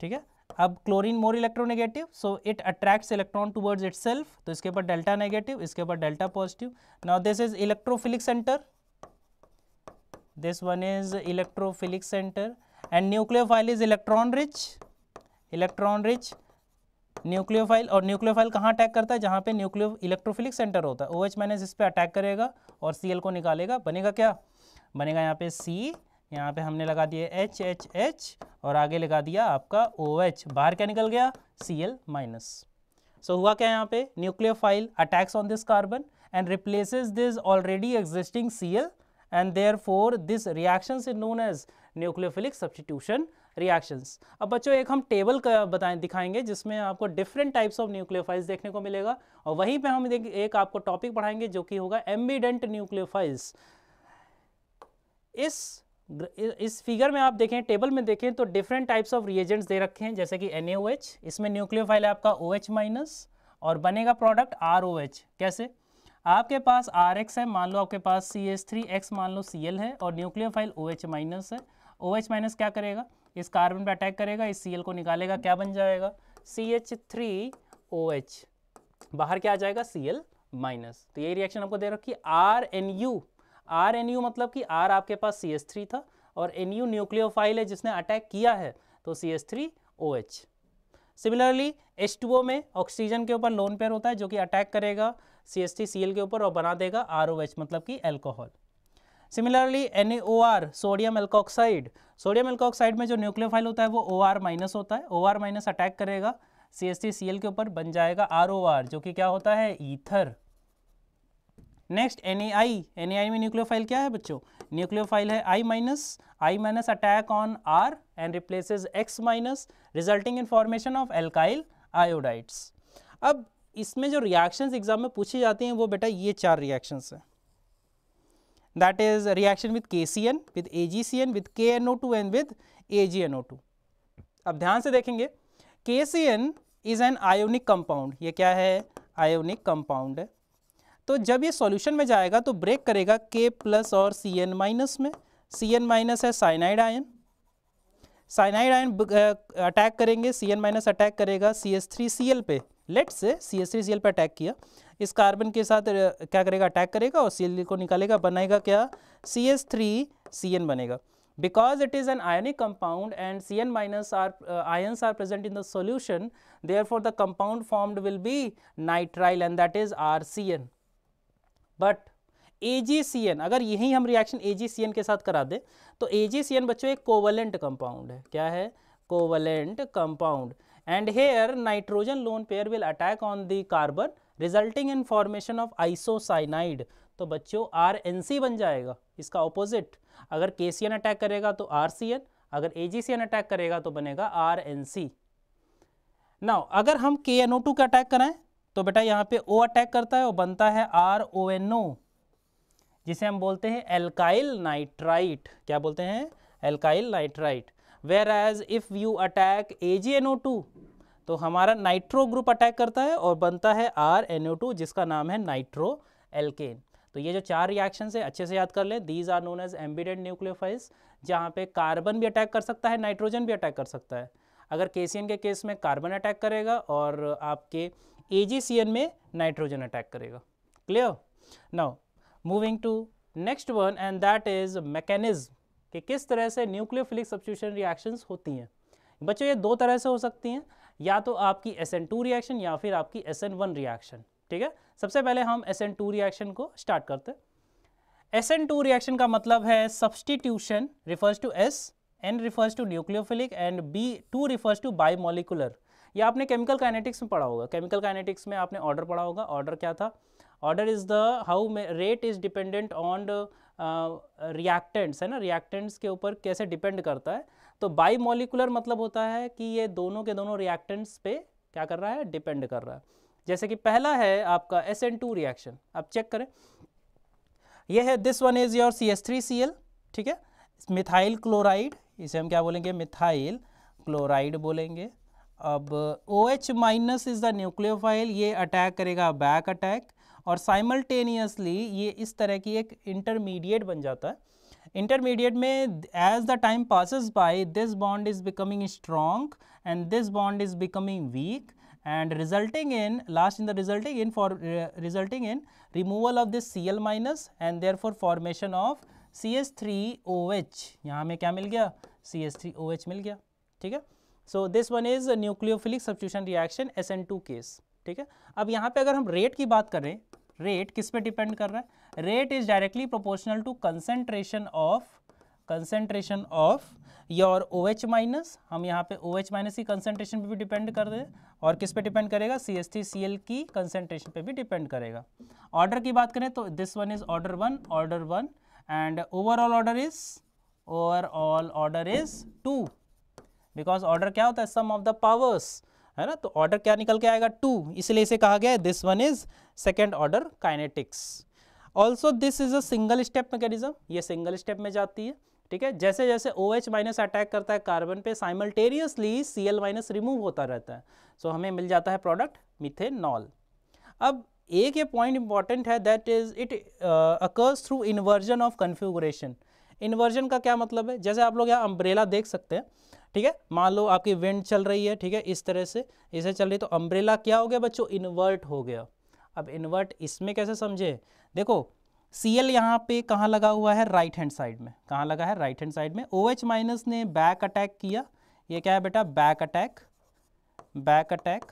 ठीक है अब chlorine more electronegative so it attracts electron towards it तो इसके ऊपर डेल्टा नेगेटिव इसके ऊपर delta positive now this is electrophilic center this one is electrophilic center and nucleophile is electron rich electron rich nucleophile और nucleophile कहाँ attack करता है जहाँ पे न्यूक्लियो इलेक्ट्रोफिलिक सेंटर होता है ओ एच माइनस इस पर अटैक करेगा और Cl को निकालेगा बनेगा क्या बनेगा यहाँ पे सी यहाँ पे हमने लगा दिए एच एच एच और आगे लगा दिया आपका ओ OH बाहर क्या निकल गया सी एल माइनस सो हुआ क्या यहाँ पे file attacks on this carbon and replaces this already existing C L and there this reaction is known as nucleophilic substitution reactions अब बच्चों एक हम टेबल का बताएं दिखाएंगे जिसमें आपको डिफरेंट टाइप्स ऑफ न्यूक्लियोफाइल्स देखने को मिलेगा और वहीं पे हम एक आपको टॉपिक पढ़ाएंगे जो कि होगा एम्बिडेंट न्यूक्लियोफाइल्स इस इस फिगर में आप देखें टेबल में देखें तो डिफरेंट टाइप्स ऑफ रिएजेंट्स दे रखे हैं जैसे कि एन इसमें न्यूक्लियो है आपका ओ OH माइनस और बनेगा प्रोडक्ट आर कैसे आपके पास आर एक्स है मान लो आपके पास सी एस थ्री एक्स मान लो सी एल है और फाइल ओ एच माइनस है ओ एच माइनस क्या करेगा इस कार्बन पर अटैक करेगा इस सी एल को निकालेगा क्या बन जाएगा C H three O H बाहर क्या आ जाएगा सी एल माइनस तो यही रिएक्शन आपको दे रखी R N U R N U मतलब कि आर आपके पास सी एस थ्री था और एन यू न्यूक्लियोफाइल है जिसने अटैक किया है तो C S three O H similarly H two O में ऑक्सीजन के ऊपर लोन पेयर होता है जो कि अटैक करेगा C S T C L के ऊपर और बना देगा आर ओ एच मतलब कि alcohol similarly N A O R sodium alkoxide sodium alkoxide में जो न्यूक्लियोफाइल होता है वो ओ आर माइनस होता है ओ आर माइनस अटैक करेगा C S T C L के ऊपर बन जाएगा आर ओ आर जो कि क्या होता है ether next N A I N A I में न्यूक्लियोफाइल क्या है बच्चों न्यूक्लियोफाइल है I minus I minus attack on R and replaces X minus resulting in formation of alkyl iodides अब इसमें जो रिएक्शंस एग्जाम में पूछी जाती हैं वो बेटा ये चार रिएक्शंस हैं that is reaction with K C N with A G C N with K N O two and with A G N O two अब ध्यान से देखेंगे K C N is an ionic compound ये क्या है ionic compound है तो जब ये सॉल्यूशन में जाएगा तो ब्रेक करेगा के प्लस और सी एन माइनस में सी एन माइनस है cyanide ion cyanide ion attack करेंगे सी एन माइनस अटैक करेगा C S three C L पे लेट से C S three C L पे अटैक किया इस कार्बन के साथ uh, क्या करेगा अटैक करेगा और सी एल को निकालेगा बनाएगा क्या C S three C N बनेगा because it is an ionic compound and C N minus are ions are present in the solution therefore the compound formed will be nitrile and that is R C N but A G C N अगर यही हम reaction AgCN के साथ करा दें तो AgCN बच्चों एक कोवलेंट कंपाउंड है क्या है covalent compound and here nitrogen lone pair will attack on the carbon resulting in formation of isocyanide तो बच्चों आर बन जाएगा इसका ऑपोजिट अगर के अटैक करेगा तो आर अगर ए अटैक करेगा तो बनेगा आर नाउ अगर हम के एन का अटैक कराएं तो बेटा यहाँ पे ओ अटैक करता है और बनता है आर ओ एन ओ जिसे हम बोलते हैं एल्काइल नाइट्राइट क्या बोलते हैं alkyl nitrite whereas if you attack A G N O two तो हमारा नाइट्रो ग्रुप अटैक करता है और बनता है आर एन ओ टू जिसका नाम है नाइट्रो एल्केन तो ये जो चार रिएक्शन है अच्छे से याद कर लें these are known as ambident nucleophiles जहाँ पे कार्बन भी अटैक कर सकता है नाइट्रोजन भी अटैक कर सकता है अगर केसियन के केस में कार्बन अटैक करेगा और आपके ए में नाइट्रोजन अटैक करेगा clear now moving to next one and that is mechanism कि किस तरह से न्यूक्लियोफिलिक सब्सिट्यूशन रिएक्शंस होती हैं बच्चों ये दो तरह से हो सकती हैं या तो आपकी SN2 रिएक्शन या फिर आपकी SN1 रिएक्शन ठीक है सबसे पहले हम SN2 रिएक्शन को स्टार्ट करते हैं SN2 रिएक्शन का मतलब है substitution refers to S S N refers to nucleophilic and B2 refers to bimolecular या आपने केमिकल काइनेटिक्स में पढ़ा होगा केमिकल काइनेटिक्स में आपने ऑर्डर पढ़ा होगा ऑर्डर क्या था order is the how rate is dependent on reactants है ना रिएक्टेंट्स के ऊपर कैसे डिपेंड करता है तो बाई मॉलिकुलर मतलब होता है कि ये दोनों के दोनों रिएक्टेंट्स पे क्या कर रहा है डिपेंड कर रहा है जैसे कि पहला है आपका एस एन टू रिएक्शन आप चेक करें ये है this one is your C S three C L ठीक है मिथाइल क्लोराइड इसे हम क्या बोलेंगे मिथाइल क्लोराइड बोलेंगे अब O H minus is the nucleophile ये अटैक करेगा बैक अटैक और साइमल्टेनियसली ये इस तरह की एक इंटरमीडिएट बन जाता है इंटरमीडिएट में as the time passes by this bond is becoming strong and this bond is becoming weak and resulting in last the resulting in for resulting in removal of this C L minus and therefore formation of C S three O H यहाँ हमें क्या मिल गया C S three O H मिल गया ठीक है so this one is nucleophilic substitution reaction S N to case ठीक है अब यहाँ पे अगर हम रेट की बात करें रेट किस पे डिपेंड कर रहा है rate is directly proportional to concentration of concentration of your O H minus हम यहाँ पे ओ एच माइनस की कंसेंट्रेशन पे भी डिपेंड कर रहे हैं और किस पे डिपेंड करेगा C S T C L की कंसेंट्रेशन पे भी डिपेंड करेगा ऑर्डर की बात करें तो this one is order one order one and overall order is overall order is two because order क्या होता है सम ऑफ द पावर्स है ना तो ऑर्डर क्या निकल के आएगा टू इसलिए इसे कहा गया है this one is second order kinetics also this is a single step mechanism ये सिंगल स्टेप में जाती है ठीक है जैसे जैसे ओ एच माइनस अटैक करता है कार्बन पे simultaneously C L minus remove होता रहता है सो so, हमें मिल जाता है प्रोडक्ट मिथेनॉल अब एक ये पॉइंट इंपॉर्टेंट है that is it occurs through inversion of configuration inversion का क्या मतलब है जैसे आप लोग यहाँ अम्ब्रेला देख सकते हैं ठीक है मान लो आपकी विंड चल रही है ठीक है इस तरह से इसे चल रही तो अम्ब्रेला क्या हो गया बच्चों इन्वर्ट हो गया अब इन्वर्ट इसमें कैसे समझे देखो सी एल यहाँ पे कहाँ लगा हुआ है राइट हैंड साइड में कहाँ लगा है राइट हैंड साइड में ओ एच माइनस ने बैक अटैक किया ये क्या है बेटा बैक अटैक बैक अटैक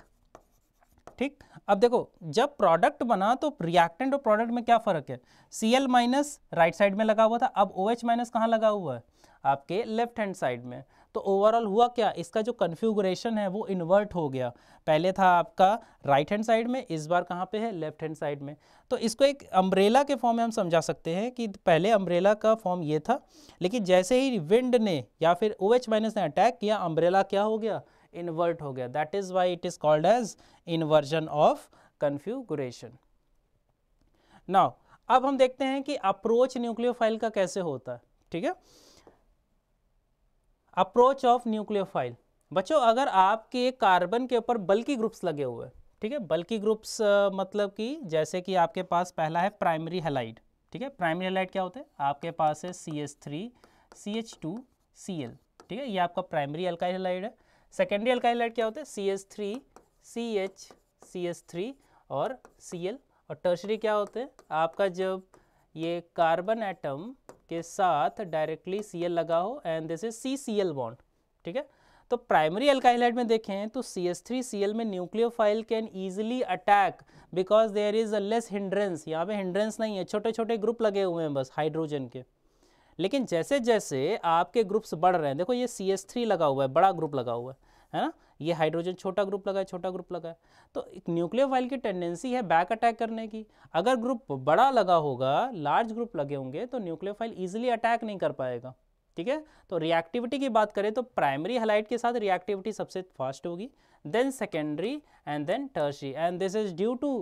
ठीक अब देखो जब प्रोडक्ट बना तो रिएक्टेंट और प्रोडक्ट में क्या फ़र्क है C L minus right side में लगा हुआ था अब ओ एच माइनस कहाँ लगा हुआ है आपके लेफ्ट हैंड साइड में तो ओवरऑल हुआ क्या इसका जो कन्फ्यूगरेशन है वो इन्वर्ट हो गया पहले था आपका राइट हैंड साइड में इस बार कहाँ पे है लेफ्ट हैंड साइड में तो इसको एक अम्ब्रेला के फॉर्म में हम समझा सकते हैं कि पहले अम्ब्रेला का फॉर्म ये था लेकिन जैसे ही विंड ने या फिर ओ OH माइनस ने अटैक किया अम्ब्रेला क्या हो गया इन्वर्ट हो गया that is why it is called as inversion of configuration now अब हम देखते हैं कि अप्रोच न्यूक्लियोफाइल का कैसे होता है ठीक है अप्रोच ऑफ न्यूक्लियोफाइल बच्चों अगर आपके कार्बन के ऊपर बल्कि ग्रुप्स लगे हुए हैं ठीक है बल्कि ग्रुप्स मतलब कि जैसे कि आपके पास पहला है प्राइमरी हेलाइड ठीक है प्राइमरी हेलाइड क्या होते हैं आपके पास है C S three C H two C L ठीक है ये आपका प्राइमरी अल्काइल हेलाइड है सेकेंडरी अल्काइल हेलाइड क्या होता है C S three C H C S three और सी एल और टर्शरी क्या होते हैं आपका जब ये कार्बन एटम के साथ डायरेक्टली सी लगा हो and this is C C bond ठीक है तो प्राइमरी एल्काइलाइड में देखें तो C S three C L में nucleophile can easily attack because there is a less hindrance यहाँ पे हिंड्रेंस नहीं है छोटे छोटे ग्रुप लगे हुए हैं बस हाइड्रोजन के लेकिन जैसे जैसे आपके ग्रुप्स बढ़ रहे हैं देखो ये सी एस थ्री लगा हुआ है बड़ा ग्रुप लगा हुआ है है ना ये हाइड्रोजन छोटा ग्रुप लगा है छोटा ग्रुप लगा है तो एक न्यूक्लियोफाइल की टेंडेंसी है बैक अटैक करने की अगर ग्रुप बड़ा लगा होगा लार्ज ग्रुप लगे होंगे तो न्यूक्लियोफाइल ईजिली अटैक नहीं कर पाएगा ठीक है तो रिएक्टिविटी की बात करें तो प्राइमरी हलाइट के साथ रिएक्टिविटी सबसे फास्ट होगी then secondary and then tertiary and this is due to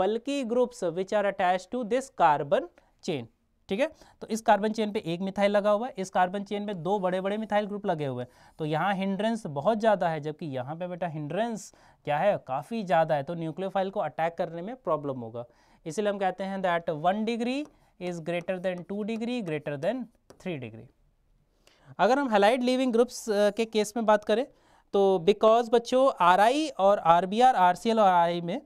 bulky groups which are attach to this carbon chain ठीक है तो इस कार्बन चेन पे एक मिथाइल लगा हुआ है इस कार्बन चेन में दो बड़े बड़े मिथाइल ग्रुप लगे हुए हैं तो यहाँ हिंड्रेंस बहुत ज़्यादा है जबकि यहाँ पे बेटा हिंड्रेंस क्या है काफ़ी ज़्यादा है तो न्यूक्लियोफाइल को अटैक करने में प्रॉब्लम होगा इसीलिए हम कहते हैं that one degree is greater than two degree greater than three degree अगर हम हेलाइड लिविंग ग्रुप्स के केस में बात करें तो बिकॉज बच्चों आर और आर बी आर और आर में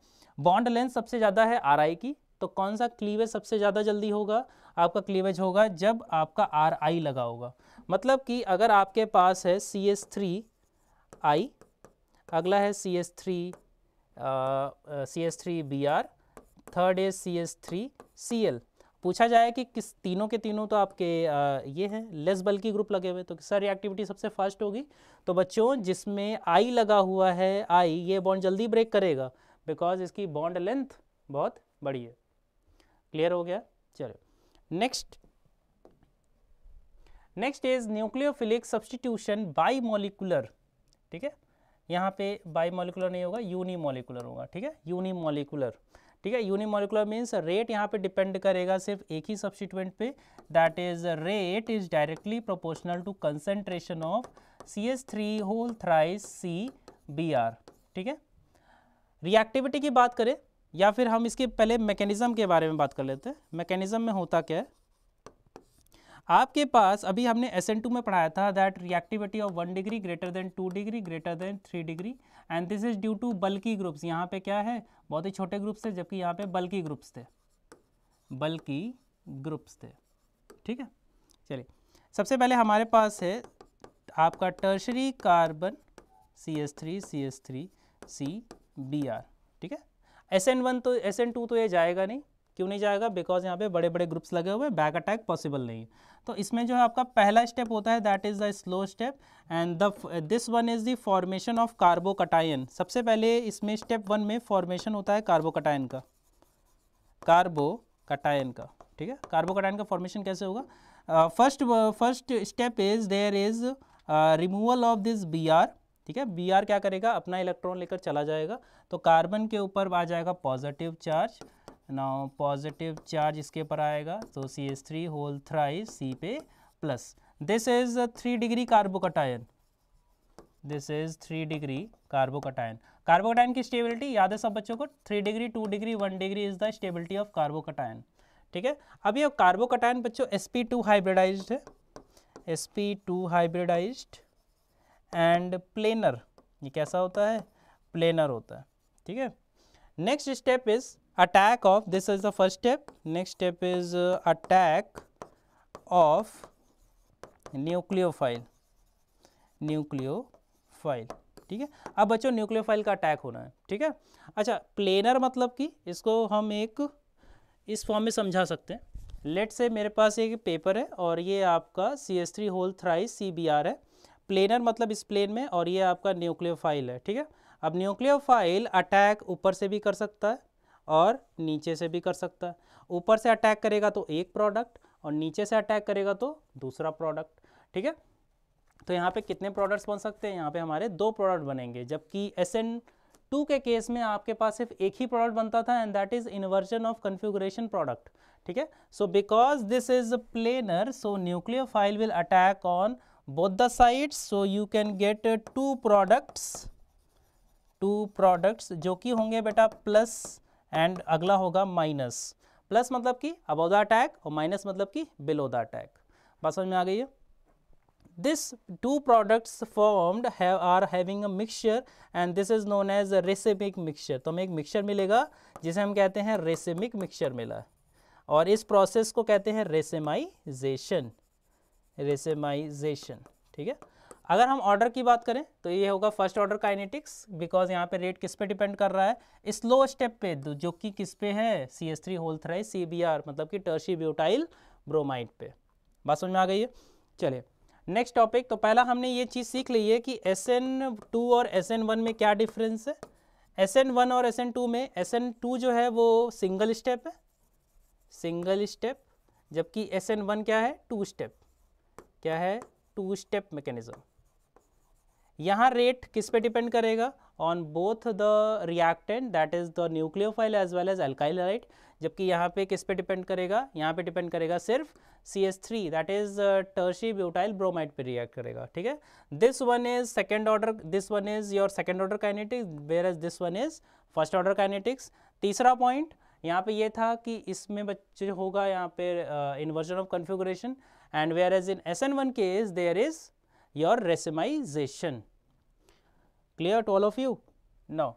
बॉन्ड लेंथ सबसे ज़्यादा है आर की तो कौन सा क्लीवेज सबसे ज़्यादा जल्दी होगा आपका क्लीवेज होगा जब आपका आर आई लगा होगा मतलब कि अगर आपके पास है सी एस थ्री आई अगला है C S three C S three B R third है C S three C L पूछा जाए कि किस तीनों के तीनों तो आपके आ, ये हैं लेस बल्कि ग्रुप लगे हुए तो सर रिएक्टिविटी सबसे फास्ट होगी तो बच्चों जिसमें आई लगा हुआ है आई ये बॉन्ड जल्दी ब्रेक करेगा बिकॉज इसकी बॉन्ड लेंथ बहुत बड़ी है क्लियर हो गया चलो next next is nucleophilic substitution by molecular ठीक है यहाँ पे बाई मोलिकुलर नहीं होगा यूनी मोलिकुलर होगा ठीक है यूनी मोलिकुलर ठीक है यूनी मोलिकुलर मीन्स रेट यहाँ पे डिपेंड करेगा सिर्फ एक ही सब्सटीट्यूएंट पे that is rate is directly proportional to concentration of C S three whole thrice C B R ठीक है रिएक्टिविटी की बात करें या फिर हम इसके पहले मैकेनिज़्म के बारे में बात कर लेते हैं मैकेनिज़्म में होता क्या है आपके पास अभी हमने एस एन टू में पढ़ाया था that reactivity of one degree greater than two degree greater than three degree and this is due to bulky groups यहाँ पे क्या है बहुत ही छोटे ग्रुप्स थे जबकि यहाँ पे बल्कि ग्रुप्स थे बल्कि ग्रुप्स थे ठीक है चलिए सबसे पहले हमारे पास है आपका tertiary carbon C S three C S three C B R ठीक है एस एन वन तो एस एन टू तो ये जाएगा नहीं क्यों नहीं जाएगा बिकॉज यहाँ पे बड़े बड़े ग्रुप्स लगे हुए बैक अटैक पॉसिबल नहीं है तो इसमें जो है आपका पहला स्टेप होता है that is the slow step and the this one is the formation of carbocation सबसे पहले इसमें स्टेप वन में फॉर्मेशन होता है कार्बोकटायन का कार्बोकटायन का ठीक है कार्बोकटायन का फॉर्मेशन कैसे होगा first first step is there is removal of this B R ठीक है बी आर क्या करेगा अपना इलेक्ट्रॉन लेकर चला जाएगा तो कार्बन के ऊपर आ जाएगा positive charge now positive charge इसके ऊपर आएगा तो C S three whole thrice C पे plus this is three degree carbocation this is three degree carbocation carbocation की स्टेबिलिटी याद है सब बच्चों को three degree two degree one degree is the stability of carbocation ठीक है अब ये कार्बोकटायन बच्चों एस पी टू हाइब्रिडाइज्ड है S P two hybridized and planar ये कैसा होता है प्लेनर होता है ठीक है next step is attack of this is the first step next step is attack of nucleophile nucleophile ठीक है अब बच्चों न्यूक्लियोफाइल का अटैक होना है ठीक है अच्छा प्लेनर मतलब कि इसको हम एक इस फॉर्म में समझा सकते हैं लेट से मेरे पास एक पेपर है और ये आपका C S three whole thrice C B R है प्लेनर मतलब इस प्लेन में और ये आपका न्यूक्लियोफाइल है ठीक है अब न्यूक्लियोफाइल अटैक ऊपर से भी कर सकता है और नीचे से भी कर सकता है ऊपर से अटैक करेगा तो एक प्रोडक्ट और नीचे से अटैक करेगा तो दूसरा प्रोडक्ट ठीक है तो यहाँ पे कितने प्रोडक्ट्स बन सकते हैं यहाँ पे हमारे दो प्रोडक्ट बनेंगे जबकि एस एन टू के केस में आपके पास सिर्फ एक ही प्रोडक्ट बनता था and that is inversion of configuration product ठीक है so because this is planar so nucleophile will attack on both the sides so you can get uh, two products two products जो कि होंगे बेटा plus and अगला होगा minus plus मतलब कि above the attack और minus मतलब कि below the attack बात समझ में आ गई है this two products formed have are having a mixture and this is known as a racemic mixture तो हमें एक mixture मिलेगा जिसे हम कहते हैं racemic mixture मिला और इस process को कहते हैं racemization रेसेमाइजेशन ठीक है अगर हम ऑर्डर की बात करें तो ये होगा फर्स्ट ऑर्डर काइनेटिक्स बिकॉज यहाँ पे रेट किस पे डिपेंड कर रहा है स्लो स्टेप पे जो कि किस पे है C S three whole thrice C B R मतलब कि टर्शी ब्यूटाइल ब्रोमाइड पे बात समझ में आ गई है चलिए नेक्स्ट टॉपिक तो पहला हमने ये चीज़ सीख ली है कि एस एन टू और एस एन वन में क्या डिफरेंस है एस एन वन और एस एन टू में एस एन टू जो है वो सिंगल स्टेप है सिंगल स्टेप जबकि एस एन वन क्या है टू स्टेप क्या है टू स्टेप मैकेनिज्म यहाँ रेट किस पे डिपेंड करेगा on both the reactant that is the nucleophile as well as right जबकि यहाँ पे किस पे डिपेंड करेगा यहाँ पे डिपेंड करेगा सिर्फ C S three that is tertiary butyl bromide पे रिएक्ट करेगा ठीक है this one is second order this one is your second order kinetics where as this one is first order kinetics तीसरा पॉइंट यहाँ पे ये था कि इसमें बच्चे होगा यहाँ पे inversion of configuration and whereas in SN1 case there is your racemization. Clear to all of you? Now,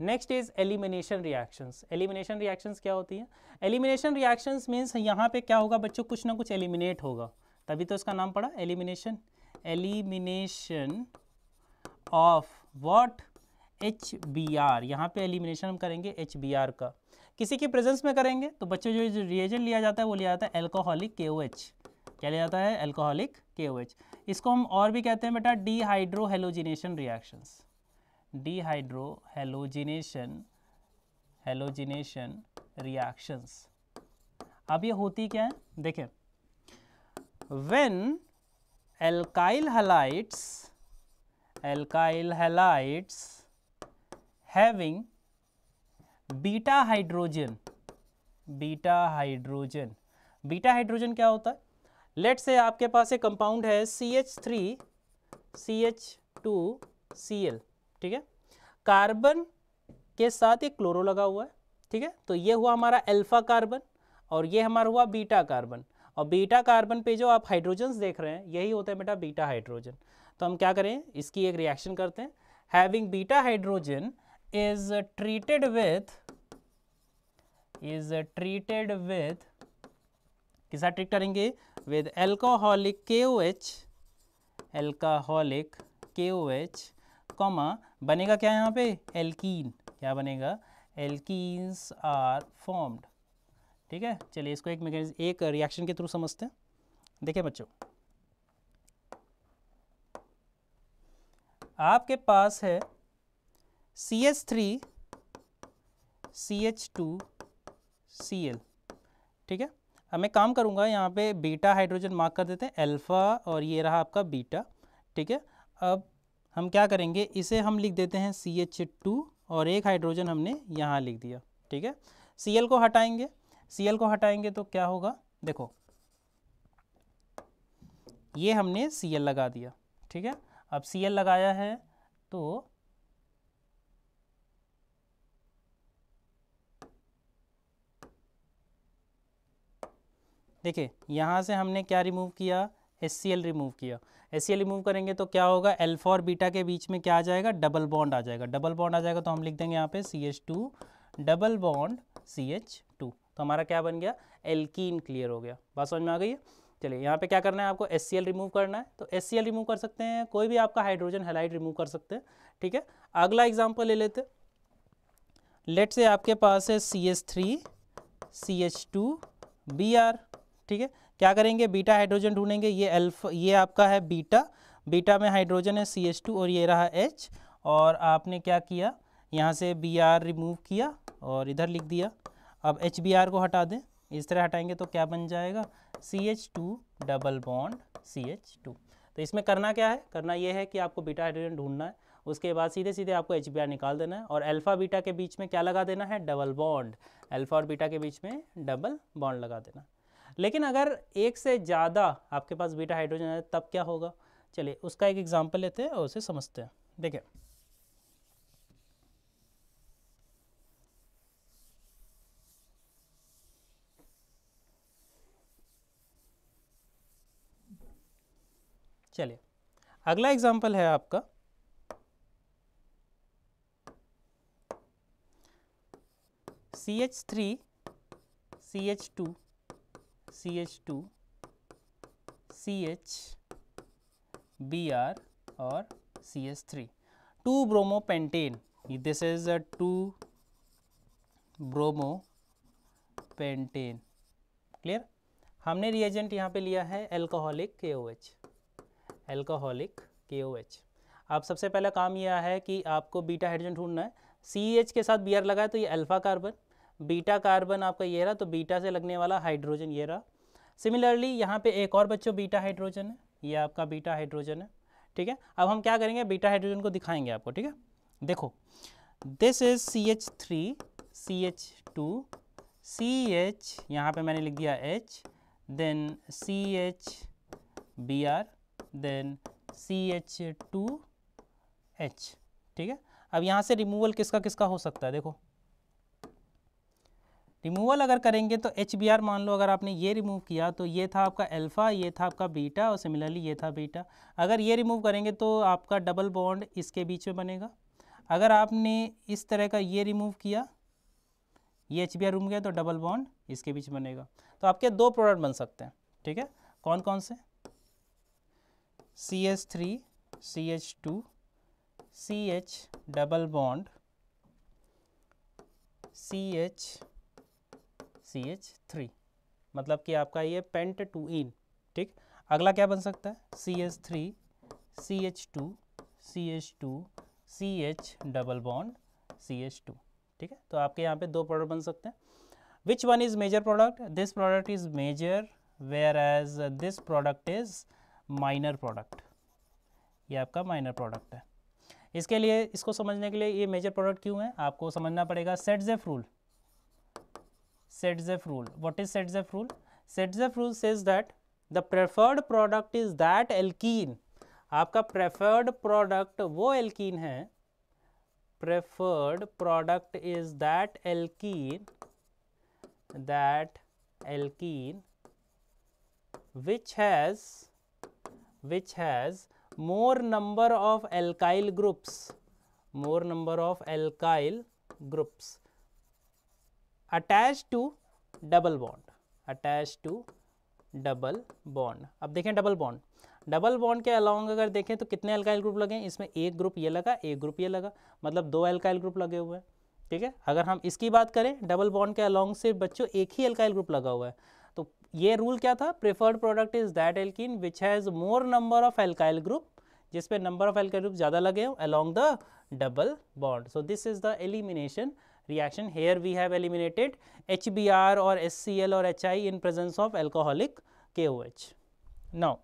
next is elimination reactions elimination reactions क्या होती है एलिमिनेशन रिएक्शंस मीन्स यहाँ पे क्या होगा बच्चों कुछ ना कुछ एलिमिनेट होगा तभी तो इसका नाम पड़ा elimination elimination of what H B R यहाँ पे एलिमिनेशन हम करेंगे एच बी आर का किसी के प्रेजेंस में करेंट करेंगे तो बच्चों जो रिएजेंट लिया जाता है वो लिया जाता है एल्कोहलिक के ओ एच क्या लिया जाता है एल्कोहलिक एच इसको हम और भी कहते हैं बेटा dehydrohalogenation reactions dehydrohalogenation halogenation reactions अब ये होती क्या है देखें when alkyl halides alkyl halides having beta hydrogen beta hydrogen beta hydrogen क्या होता है लेट से आपके पास एक कंपाउंड है C H three C H two C L ठीक है कार्बन के साथ एक क्लोरो लगा हुआ है ठीक है तो ये हुआ हमारा अल्फा कार्बन और ये हमारा हुआ बीटा कार्बन और बीटा कार्बन पे जो आप हाइड्रोजन्स देख रहे हैं यही होता है बेटा बीटा हाइड्रोजन तो हम क्या करें इसकी एक रिएक्शन करते हैं having beta hydrogen is treated with is treated with किसा ट्रीट करेंगे with alcoholic K O H एल्काहलिक के ओ एच कॉमा बनेगा क्या यहाँ पे एल्कीन क्या बनेगा एल्कीन्स आर फॉर्म्ड ठीक है चलिए इसको एक मैके एक रिएक्शन के थ्रू समझते हैं देखिए बच्चों आपके पास है C H three C H two C L ठीक है अब मैं काम करूँगा यहाँ पे बीटा हाइड्रोजन मार्क कर देते हैं अल्फ़ा और ये रहा आपका बीटा ठीक है अब हम क्या करेंगे इसे हम लिख देते हैं सी एच टू और एक हाइड्रोजन हमने यहाँ लिख दिया ठीक है सी एल को हटाएंगे सी एल को हटाएंगे तो क्या होगा देखो ये हमने सी एल लगा दिया ठीक है अब सी एल लगाया है तो देखिए यहाँ से हमने क्या रिमूव किया एस रिमूव किया एस रिमूव करेंगे तो क्या होगा एल्फा और बीटा के बीच में क्या आ जाएगा डबल बॉन्ड आ जाएगा डबल बॉन्ड आ जाएगा तो हम लिख देंगे यहाँ पे C H two double bond C H two तो हमारा क्या बन गया एल्कीन क्लियर हो गया बात समझ में आ गई है चलिए यहाँ पे क्या करना है आपको एस रिमूव करना है तो एस रिमूव कर सकते हैं कोई भी आपका हाइड्रोजन हेलाइड रिमूव कर सकते हैं ठीक है अगला एग्जाम्पल ले लेते लेट से आपके पास है C S three C H two B R ठीक है क्या करेंगे बीटा हाइड्रोजन ढूंढेंगे ये एल्फ ये आपका है बीटा बीटा में हाइड्रोजन है सी एच टू और ये रहा एच और आपने क्या किया यहाँ से बी आर रिमूव किया और इधर लिख दिया अब एच बी आर को हटा दें इस तरह हटाएंगे तो क्या बन जाएगा C H two double bond C H two तो इसमें करना क्या है करना ये है कि आपको बीटा हाइड्रोजन ढूंढना है उसके बाद सीधे सीधे आपको एच बी आर निकाल देना है और अल्फ़ा बीटा के बीच में क्या लगा देना है डबल बॉन्ड अल्फ़ा और बीटा के बीच में डबल बॉन्ड लगा देना लेकिन अगर एक से ज़्यादा आपके पास बीटा हाइड्रोजन है तब क्या होगा चलिए उसका एक एग्जाम्पल लेते हैं और उसे समझते हैं देखिए चलिए अगला एग्जाम्पल है आपका C H three C H two CH2, CH, Br or CH3. 2 pentane, this is a 2 pentane, clear हमने रिएजेंट यहाँ पे लिया है alcoholic K O H alcoholic K O H अब सबसे पहला काम यह है कि आपको बीटा हाइड्रोजन ढूंढना है सी एच के साथ बी आर लगा है तो ये अल्फा कार्बन बीटा कार्बन आपका ये रहा तो बीटा से लगने वाला हाइड्रोजन ये रहा सिमिलरली यहाँ पे एक और बच्चों बीटा हाइड्रोजन है ये आपका बीटा हाइड्रोजन है ठीक है अब हम क्या करेंगे बीटा हाइड्रोजन को दिखाएंगे आपको ठीक है देखो this is C H three C H two C H यहाँ पर मैंने लिख दिया H then C H B R then C H two H ठीक है अब यहाँ से रिमूवल किसका किसका हो सकता है देखो रिमूवल अगर करेंगे तो एच बी आर मान लो अगर आपने ये रिमूव किया तो ये था आपका अल्फ़ा ये था आपका बीटा और सिमिलरली ये था बीटा अगर ये रिमूव करेंगे तो आपका डबल बॉन्ड इसके बीच में बनेगा अगर आपने इस तरह का ये रिमूव किया ये एच बी आर रूम गया तो डबल बॉन्ड इसके बीच बनेगा तो आपके दो प्रोडक्ट बन सकते हैं ठीक है कौन कौन से C H three C H two C H double bond C H C H three मतलब कि आपका ये पेंट टू इन ठीक अगला क्या बन सकता है C H three C H two C H two C H double bond C H two ठीक है तो आपके यहाँ पे दो प्रोडक्ट बन सकते हैं which one is major product this product is major where as this product is minor product ये आपका माइनर प्रोडक्ट है इसके लिए इसको समझने के लिए ये मेजर प्रोडक्ट क्यों है आपको समझना पड़ेगा Saytzeff rule Setzef rule. What is Setzef rule? Setzef rule says that the preferred product is that alkene. आपका preferred product वो alkene है preferred product is that alkene that alkene which has which has more number of alkyl groups more number of alkyl groups attach to double bond attach to double bond अब देखें double bond double bond के along अगर देखें तो कितने alkyl group लगे इसमें एक ग्रुप ये लगा एक ग्रुप ये लगा मतलब दो अल्काइल ग्रुप लगे हुए हैं ठीक है अगर हम इसकी बात करें डबल बॉन्ड के अलोंग से बच्चों एक ही अल्काइल ग्रुप लगा हुआ है तो ये रूल क्या था preferred product is that alkene which has more number of alkyl group जिसपे नंबर ऑफ एल्काइल ग्रुप ज़्यादा लगे हो along the double bond so this is the elimination reaction. Here we have eliminated HBr or HCl or HI in presence of alcoholic KOH. Now,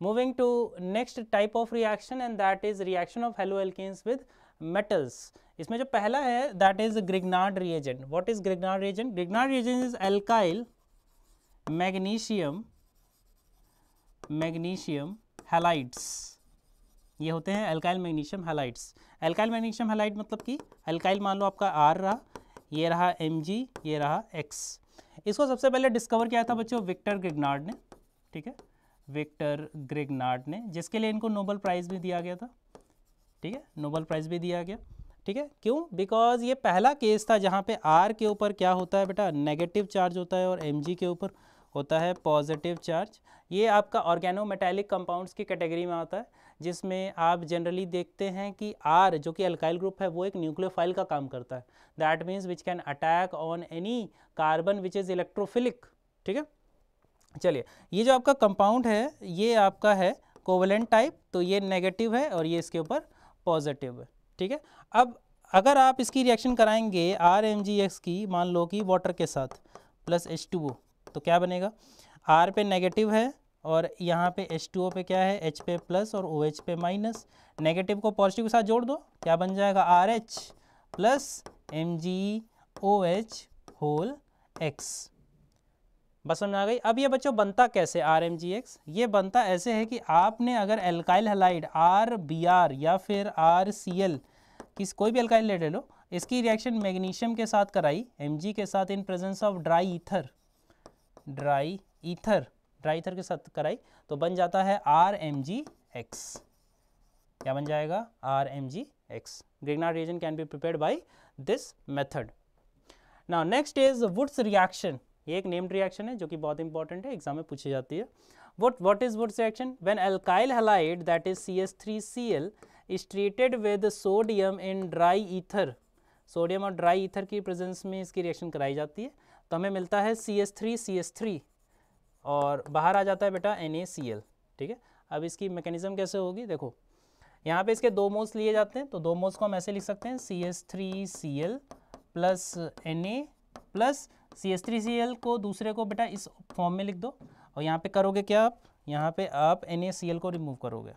moving to next type of reaction and that is reaction of haloalkanes with metals. इसमें जो पहला है that is Grignard reagent. What is Grignard reagent? Grignard reagent is alkyl magnesium magnesium halides. ये होते हैं alkyl magnesium halides alkyl magnesium halide मतलब कि alkyl मान लो आपका आर रहा ये रहा एम ये रहा एक्स इसको सबसे पहले डिस्कवर किया था बच्चों विक्टर ग्रिगनार्ड ने ठीक है विक्टर ग्रिगनार्ड ने जिसके लिए इनको नोबल प्राइज़ भी दिया गया था ठीक है नोबल प्राइज़ भी दिया गया ठीक है क्यों बिकॉज ये पहला केस था जहाँ पे आर के ऊपर क्या होता है बेटा नेगेटिव चार्ज होता है और एम के ऊपर होता है पॉजिटिव चार्ज ये आपका ऑर्गेनो मेटेलिक कंपाउंड्स की कैटेगरी में आता है जिसमें आप जनरली देखते हैं कि आर जो कि अल्काइल ग्रुप है वो एक न्यूक्लियोफाइल का काम करता है that means which can attack on any carbon which is electrophilic ठीक है चलिए ये जो आपका कंपाउंड है ये आपका है कोवलेंट टाइप तो ये नेगेटिव है और ये इसके ऊपर पॉजिटिव है ठीक है अब अगर आप इसकी रिएक्शन कराएंगे आर एम जी एक्स की मान लो कि वाटर के साथ प्लस एच टू वो तो क्या बनेगा आर पे नेगेटिव है और यहाँ पे H2O पे क्या है एच पे प्लस और ओ OH पे माइनस नेगेटिव को पॉजिटिव के साथ जोड़ दो क्या बन जाएगा R H plus M G O H whole X बस समझ आ गई अब ये बच्चों बनता कैसे आर एम जी एक्स ये बनता ऐसे है कि आपने अगर alkyl halide R B R या फिर आर सी एल किस कोई भी एल्काइल ले लो इसकी रिएक्शन मैग्नीशियम के साथ कराई एम जी के साथ in presence of dry ether dry ether dry के साथ कराई तो बन जाता है आर एम जी एक्स क्या बन जाएगा R M G X Grignard reagent can be prepare by this method now next is Wurtz reaction ये एक नेम्ड रिएक्शन है जो कि बहुत इंपॉर्टेंट है एग्जाम में पूछी जाती है what what is Wurtz reaction when alkyl Woods that is C S three C L is treated with sodium in dry ether sodium और ड्राई ईथर की प्रेजेंस में इसकी रिएक्शन कराई जाती है तो हमें मिलता है C C S S three three और बाहर आ जाता है बेटा एन ठीक है अब इसकी मैकेनिज़्म कैसे होगी देखो यहाँ पे इसके दो मोल्स लिए जाते हैं तो दो मोल्स को हम ऐसे लिख सकते हैं C S three C L plus N A plus C S three C L को दूसरे को बेटा इस फॉर्म में लिख दो और यहाँ पे करोगे क्या आप यहाँ पे आप एन ए सी एल को रिमूव करोगे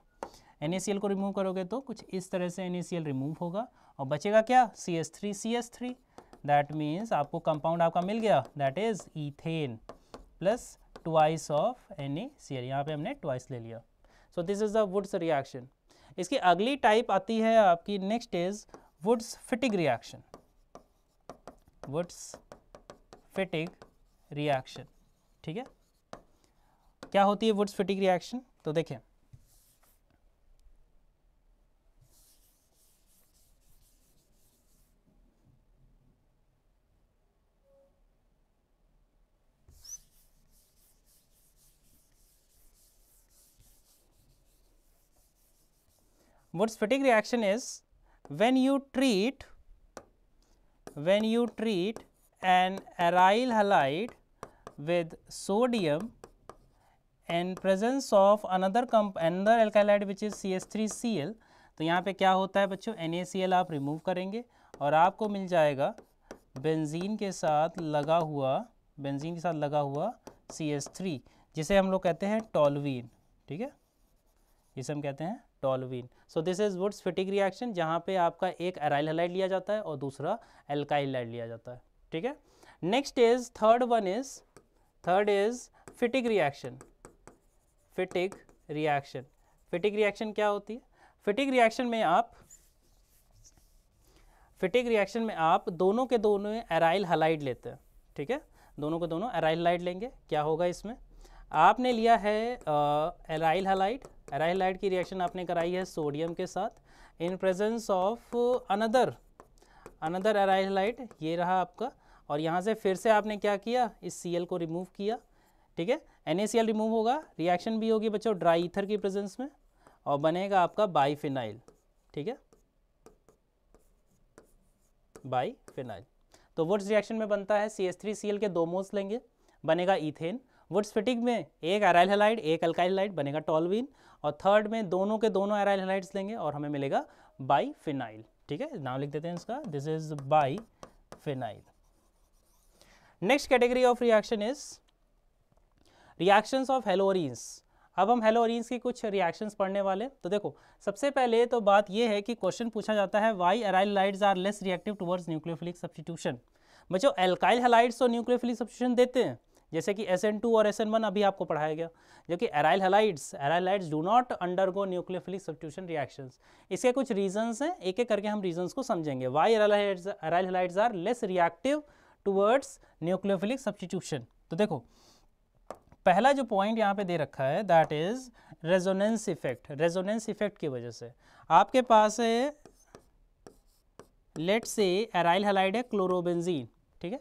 एन ए सी एल को रिमूव करोगे तो कुछ इस तरह से N A C L remove होगा और बचेगा क्या C S three C S three that means आपको कंपाउंड आपका मिल गया that is ethane plus twice of any C L यहाँ पर हमने ट्वाइस ले लिया so this is the Wurtz reaction इसकी अगली टाइप आती है आपकी next is Wurtz Fittig reaction Wurtz Fittig reaction ठीक है क्या होती है वुड्स फिटिंग रिएक्शन तो देखें wurtz fatigue reaction is when you treat when you treat an aryl halide with sodium in presence of another comp another alkali which is CH3Cl तो यहाँ पे क्या होता है बच्चों NaCl आप रिमूव करेंगे और आपको मिल जाएगा बेंजीन के साथ लगा हुआ बेंजीन के साथ लगा हुआ CH3 जिसे हम लोग कहते हैं टॉलवीन ठीक है जिसे हम कहते हैं toluene so this is Wurtz Fittig reaction जहाँ पे आपका एक एराइल हलाइड लिया जाता है और दूसरा एल्काइल हलाइड लिया जाता है ठीक है next is third one is third is Fittig reaction Fittig reaction Fittig reaction क्या होती है फिटिक रिएक्शन में आप फिटिक रिएक्शन में आप दोनों के दोनों एराइल हलाइड लेते हैं ठीक है दोनों के दोनों एराइल हलाइड लेंगे क्या होगा इसमें आपने लिया है एराइल हलाइट एराइल हलाइट की रिएक्शन आपने कराई है सोडियम के साथ in presence of another another aryl halide ये रहा आपका और यहाँ से फिर से आपने क्या किया इस सी को रिमूव किया ठीक है एन रिमूव होगा रिएक्शन भी होगी बच्चों ड्राई ईथर की प्रेजेंस में और बनेगा आपका बाईफिनाइल ठीक है फिनाइल तो वुड्स रिएक्शन में बनता है C S three C L के दो मोल्स लेंगे बनेगा इथेन वुड्स फिटिंग में एक एराइल हेलाइड एक अल्काइल हेलाइड बनेगा टॉलवीन और थर्ड में दोनों के दोनों एराइल हेलाइड्स लेंगे और हमें मिलेगा बाई फिनाइल ठीक है नाम लिख देते हैं इसका this is biphenyl next category of reaction is reactions of haloarenes अब हम हेलोरीन्स की कुछ रिएक्शंस पढ़ने वाले तो देखो सबसे पहले तो बात यह है कि क्वेश्चन पूछा जाता है why aryl halides are less reactive towards nucleophilic substitution बच्चों एल्काइल हेलाइड्स तो न्यूक्लियोफिलिक सब्सटीट्यूशन देते हैं जैसे कि एस और एस अभी आपको पढ़ाया गया जो कि aryl halides aryl halides do not undergo nucleophilic substitution reactions इसके कुछ रीजंस हैं एक एक करके हम रीजंस को समझेंगे why aryl halides aryl halides are less reactive towards nucleophilic substitution तो देखो पहला जो पॉइंट यहाँ पे दे रखा है that is resonance effect resonance effect की वजह से आपके पास है लेट से एराइल हलाइड है क्लोरोबेंजीन ठीक है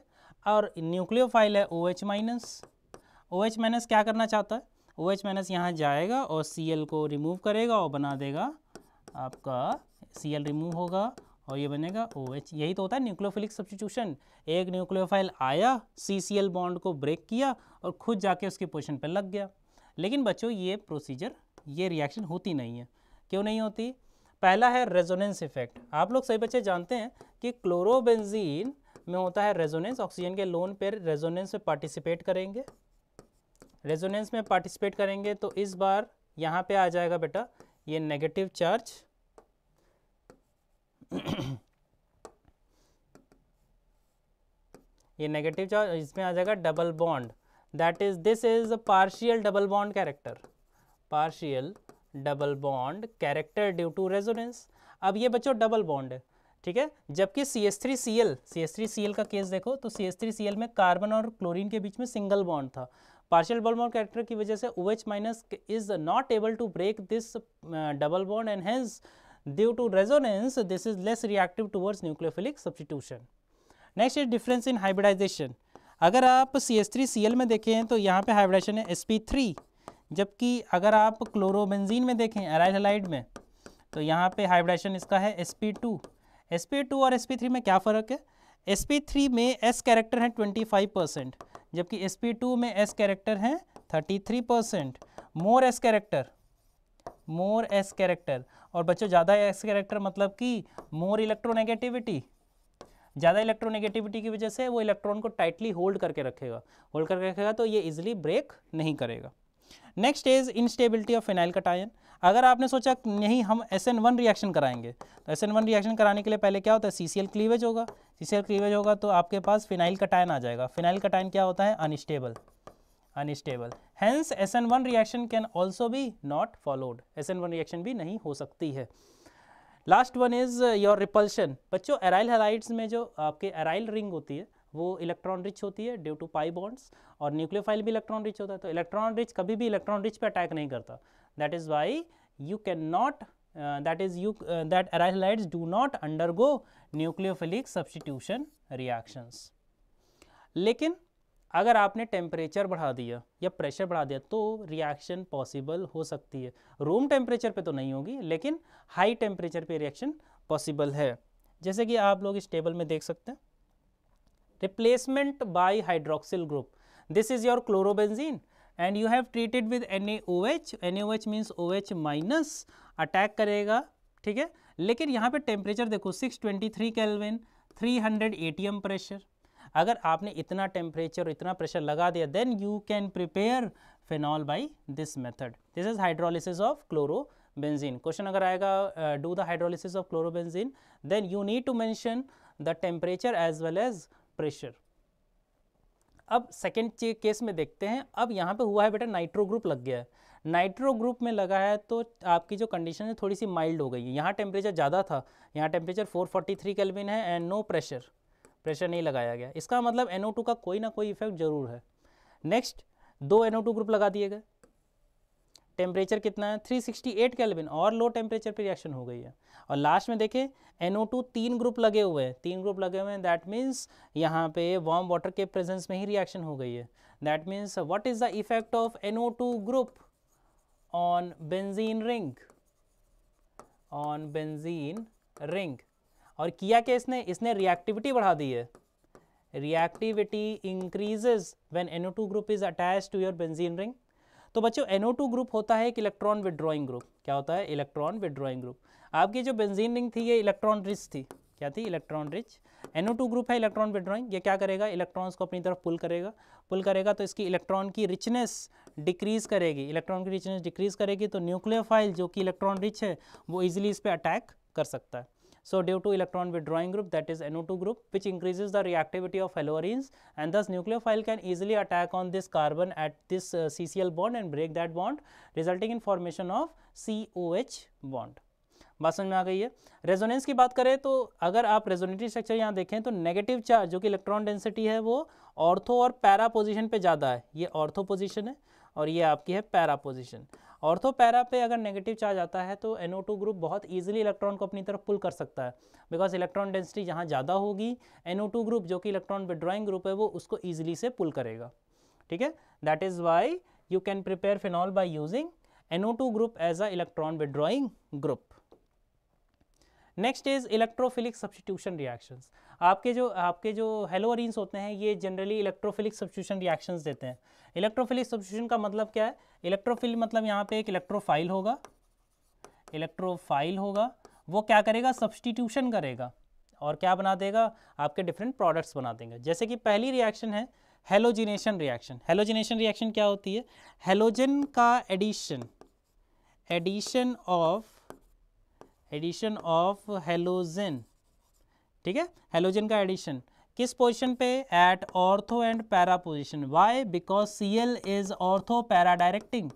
और न्यूक्लियोफाइल है O H minus O H minus क्या करना चाहता है ओ एच माइनस यहाँ जाएगा और सी एल को रिमूव करेगा और बना देगा आपका सी एल रिमूव होगा और ये बनेगा ओ एच यही तो होता है न्यूक्लियोफिलिक सब्सटीट्यूशन एक न्यूक्लियोफाइल आया सी सी एल बॉन्ड को ब्रेक किया और खुद जाके उसकी पोजिशन पर लग गया लेकिन बच्चों ये प्रोसीजर ये रिएक्शन होती नहीं है क्यों नहीं होती पहला है रेजोनेंस इफेक्ट आप लोग सही बच्चे जानते हैं कि क्लोरोबेंजीन में होता है रेजोनेंस ऑक्सीजन के लोन पेयर रेजोनेंस में पार्टिसिपेट करेंगे रेजोनेंस में पार्टिसिपेट करेंगे तो इस बार यहाँ पे आ जाएगा बेटा ये नेगेटिव चार्ज ये नेगेटिव चार्ज इसमें आ जाएगा double bond that is this is partial double bond character partial double bond character due to resonance अब ये बच्चों डबल बॉन्ड है ठीक है जबकि C S three C L C S three C L का केस देखो तो C S three C L में कार्बन और क्लोरीन के बीच में सिंगल बॉन्ड था पार्शियल बॉल बॉन्ड कैरेक्टर की वजह से O H minus is not able to break this double bond and hence due to resonance this is less reactive towards nucleophilic substitution next is difference in hybridization अगर आप C S three C L में देखें तो यहाँ पे hybridisation है S P three जबकि अगर आप क्लोरोबेंजीन में देखें एराइलाइड में तो यहाँ पे हाइब्रिडाइजेशन इसका है एस पी टू टू और थ्री में क्या फ़र्क है थ्री में एस कैरेक्टर है 25 परसेंट जबकि टू में एस कैरेक्टर है 33 percent more S character more S character और बच्चों ज़्यादा एस कैरेक्टर मतलब कि मोर इलेक्ट्रोनेगेटिविटी ज़्यादा इलेक्ट्रोनेगेटिविटी की वजह से वो इलेक्ट्रॉन को टाइटली होल्ड करके रखेगा होल्ड करके रखेगा तो ये इजिली ब्रेक नहीं करेगा next is instability of phenyl cation अगर आपने सोचा नहीं हम एस एन वन रिएक्शन कराएंगे तो एस एन वन रिएक्शन कराने के लिए पहले क्या होता है सी सी एल क्लीवेज होगा सी सी एल क्लीवेज होगा तो आपके पास फिनाइल कटाइन आ जाएगा फिनाइल कटाइन क्या होता है unstable unstable hence S N one reaction can also भी not followed S N one reaction भी नहीं हो सकती है last one is your repulsion बच्चों एराइल हेलाइड्स में जो आपके एराइल रिंग होती है वो इलेक्ट्रॉन रिच होती है ड्यू टू पाई बॉन्ड्स और न्यूक्लियोफाइल भी इलेक्ट्रॉन रिच होता है तो इलेक्ट्रॉन रिच कभी भी इलेक्ट्रॉन रिच पे अटैक नहीं करता that is why you cannot uh, that is you uh, that arylides do not undergo nucleophilic substitution reactions. लेकिन अगर आपने टेम्परेचर बढ़ा दिया या प्रेशर बढ़ा दिया तो रिएक्शन पॉसिबल हो सकती है रूम टेम्परेचर पे तो नहीं होगी लेकिन हाई टेम्परेचर पे रिएक्शन पॉसिबल है जैसे कि आप लोग इस टेबल में देख सकते हैं replacement by hydroxyl group this is your chlorobenzene and you have treated with N A O H N A O H means O H minus attack करेगा ठीक है लेकिन यहाँ पे टेम्परेचर देखो 623 केल्विन थ्री हंड्रेड प्रेशर अगर आपने इतना टेम्परेचर इतना प्रेशर लगा दिया then you can prepare phenol by this method this is hydrolysis of chlorobenzene question अगर आएगा do the hydrolysis of chlorobenzene then you need to mention the temperature as well as pressure अब second case में देखते हैं अब यहाँ पे हुआ है बेटा नाइट्रो ग्रुप लग गया है नाइट्रो ग्रुप में लगा है तो आपकी जो कंडीशन है थोड़ी सी माइल्ड हो गई है यहाँ टेम्परेचर ज़्यादा था यहाँ टेम्परेचर 443 फोर्टी है एंड नो प्रेशर प्रेशर नहीं लगाया गया इसका मतलब एन का कोई ना कोई इफेक्ट ज़रूर है नेक्स्ट दो एन ग्रुप लगा दिए गए टेम्परेचर कितना है 368 केल्विन और लो टेम्परेचर पर रिएक्शन हो गई है और लास्ट में देखें NO2 तीन ग्रुप लगे हुए हैं तीन ग्रुप लगे हुए हैं दैट मीन्स यहाँ पे वार्म वाटर के प्रेजेंस में ही रिएक्शन हो गई है that means what is the effect of NO2 group on benzene ring on benzene ring और किया क्या इसने इसने रिएक्टिविटी बढ़ा दी है reactivity increases when NO2 group is attach to your benzene ring तो बच्चों टू ग्रुप होता है एक इलेक्ट्रॉन विड्रॉइंग ग्रुप क्या होता है इलेक्ट्रॉन विड्रॉइंग ग्रुप आपकी जो बेंजीन रिंग थी ये इलेक्ट्रॉन रिच थी क्या थी इलेक्ट्रॉन रिच NO2 ग्रुप है इलेक्ट्रॉन विड्रॉइंग ये क्या करेगा इलेक्ट्रॉन्स को अपनी तरफ पुल करेगा पुल करेगा तो इसकी इलेक्ट्रॉन की रिचनेस डिक्रीज करेगी इलेक्ट्रॉन की रिचनेस डिक्रीज करेगी तो न्यूक्लियोफाइल जो कि इलेक्ट्रॉन रिच है वो इजिली इस पर अटैक कर सकता है So, due to electron withdrawing group that is NO2 group which increases the reactivity of fluorines and thus nucleophile can easily attack on this carbon at this uh, CCl bond and break that bond resulting in formation of COH bond. बात समझ में आ गई है resonance की बात करें तो अगर आप रेजोनेटरी स्ट्रक्चर यहाँ देखें तो नेगेटिव चार्ज जो कि इलेक्ट्रॉन डेंसिटी है वो ऑर्थो और पैरा पोजीशन पे ज़्यादा है ये ऑर्थो पोजीशन है और ये आपकी है पैरा पोजीशन ऑर्थो पैरा पे अगर नेगेटिव चार्ज आता है तो टू ग्रुप बहुत ईजिली इलेक्ट्रॉन को अपनी तरफ पुल कर सकता है बिकॉज इलेक्ट्रॉन डेंसिटी जहाँ ज़्यादा होगी टू ग्रुप जो कि इलेक्ट्रॉन विड्रॉइंग ग्रुप है वो उसको ईजिली से पुल करेगा ठीक है that is why you can prepare phenol by using two group as a electron withdrawing group next is electrophilic substitution reactions आपके जो आपके जो हेलोअरीन्स होते हैं ये जनरली इलेक्ट्रोफिलिक सब्सिट्यूशन रिएक्शंस देते हैं इलेक्ट्रोफिलिक सब्सिट्यूशन का मतलब क्या है इलेक्ट्रोफिल मतलब यहाँ पे एक इलेक्ट्रोफाइल होगा इलेक्ट्रोफाइल होगा वो क्या करेगा सब्सटीट्यूशन करेगा और क्या बना देगा आपके डिफरेंट प्रोडक्ट्स बना देंगे जैसे कि पहली रिएक्शन है हेलोजिनेशन रिएक्शन हेलोजिनेशन रिएक्शन क्या होती है हेलोजन का addition addition of addition of halogen ठीक है हेलोजन का एडिशन किस पोजीशन पे at ortho and para position why because C L is ortho para directing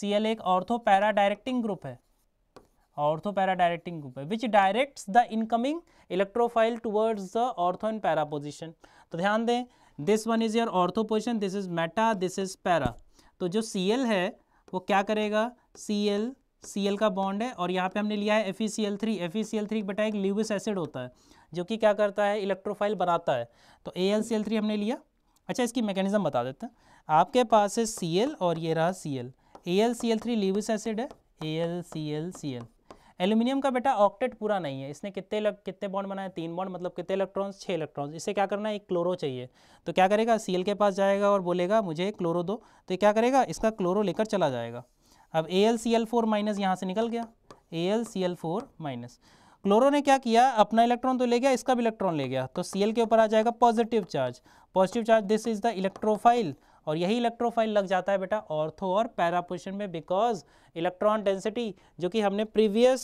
C L एक ऑर्थो पैरा डायरेक्टिंग ग्रुप है ऑर्थो पैरा डायरेक्टिंग ग्रुप है which directs the incoming electrophile towards the ortho and para position तो ध्यान दें this one is your ortho position this is meta this is para तो जो C L है वो क्या करेगा सी एल सी एल का बॉन्ड है और यहाँ पे हमने लिया है F E C L three F E C L three बटा एक ल्यूविस एसिड होता है जो कि क्या करता है इलेक्ट्रोफाइल बनाता है तो A L C L three हमने लिया अच्छा इसकी मैकेनिज़्म बता देते हैं आपके पास है सी एल और ये रहा C L A L C L three Lewis acid है A L C L C L aluminium का बेटा ऑक्टेट पूरा नहीं है इसने कितने लग, कितने बॉन्ड बनाए तीन बॉन्ड मतलब कितने इलेक्ट्रॉन्स छः इलेक्ट्रॉन्स इसे क्या करना है एक क्लोरो चाहिए तो क्या करेगा एल के पास जाएगा और बोलेगा मुझे क्लोरो दो तो क्या करेगा इसका क्लोरो लेकर चला जाएगा अब A L C L four minus यहाँ से निकल गया A L C L four minus chloro ने क्या किया अपना इलेक्ट्रॉन तो ले गया इसका भी इलेक्ट्रॉन ले गया तो सी के ऊपर आ जाएगा positive charge positive charge this is the electrophile और यही इलेक्ट्रोफाइल लग जाता है बेटा ऑर्थो और पैरा पोजिशन में बिकॉज इलेक्ट्रॉन डेंसिटी जो कि हमने प्रीवियस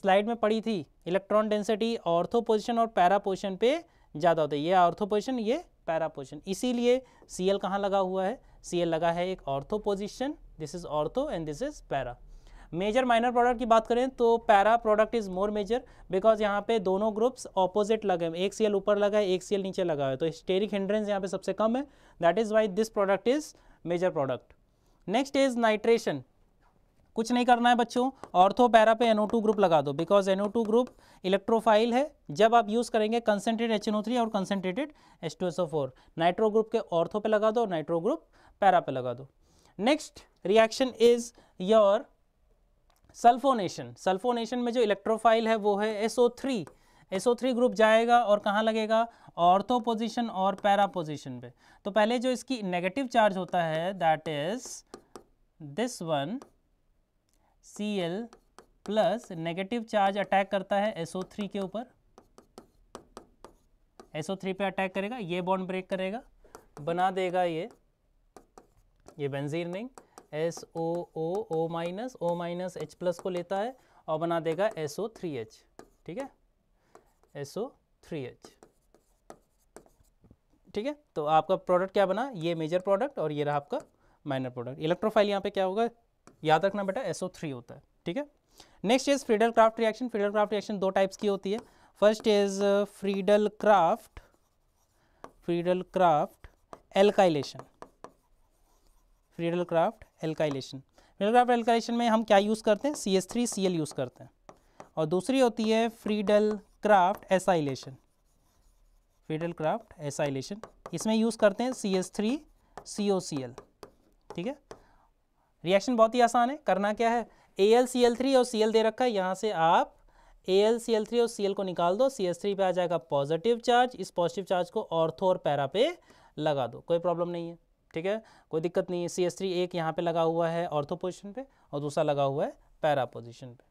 स्लाइड में पढ़ी थी इलेक्ट्रॉन डेंसिटी ऑर्थो पोजिशन और पैरा पोजिशन पे ज़्यादा होता है ये ऑर्थो पोजिशन ये पैरा पोजिशन इसीलिए सी एल कहाँ लगा हुआ है सी एल लगा है एक ortho position this is ortho and this is para major minor product की बात करें तो para product is more major because यहाँ पे दोनों ग्रुप्स ऑपोजिट लगे हैं एक सी ऊपर लगा है एक सी नीचे लगा है तो स्टेरिक हिंड्रेंस यहाँ पे सबसे कम है that is why this product is major product next is nitration कुछ नहीं करना है बच्चों ऑर्थो पैरा पे टू ग्रुप लगा दो बिकॉज टू ग्रुप इलेक्ट्रोफाइल है जब आप यूज़ करेंगे ओ थ्री और कंसेंट्रेटेड फोर नाइट्रो ग्रुप के ऑर्थो पे लगा दो नाइट्रो ग्रुप पैरा पे लगा दो next reaction is your sulphonation sulphonation में जो इलेक्ट्रोफाइल है वो है SO three SO three group जाएगा और कहाँ लगेगा ऑर्थो पोजिशन और पैरा पोजिशन पे तो पहले जो इसकी नेगेटिव चार्ज होता है that is this one C L plus negative charge attack करता है एसओ थ्री के ऊपर एसओ थ्री पे अटैक करेगा ये बॉन्ड ब्रेक करेगा बना देगा ये ये benzene ring S O O O minus O minus H plus को लेता है और बना देगा एस ओ थ्री एच ठीक है एस ओ थ्री एच ठीक है तो आपका प्रोडक्ट क्या बना ये मेजर प्रोडक्ट और ये रहा आपका माइनर प्रोडक्ट इलेक्ट्रोफाइल यहाँ पे क्या होगा याद रखना बेटा एसओ थ्री होता है ठीक है next is Friedel Craft reaction Friedel Craft reaction दो टाइप्स की होती है first is Friedel Craft Friedel Craft alkylation Friedel Craft alkylation मेटाग्राफ एल्काइलेशन में हम क्या यूज़ करते हैं C S three C L use करते हैं और दूसरी होती है Friedel Craft acylation Friedel Craft acylation इसमें यूज़ करते हैं C S three C O C L ठीक है रिएक्शन बहुत ही आसान है करना क्या है A L C L three और सी एल दे रखा है यहाँ से आप A L C L three और सी एल को निकाल दो सी एस थ्री पर आ जाएगा पॉजिटिव चार्ज इस पॉजिटिव चार्ज को ऑर्थो और पैरा पे लगा दो कोई प्रॉब्लम नहीं है ठीक है कोई दिक्कत नहीं है सी एस थ्री एक यहाँ पर लगा हुआ है ऑर्थो पोजिशन पर और दूसरा लगा हुआ है पैरा पोजिशन पर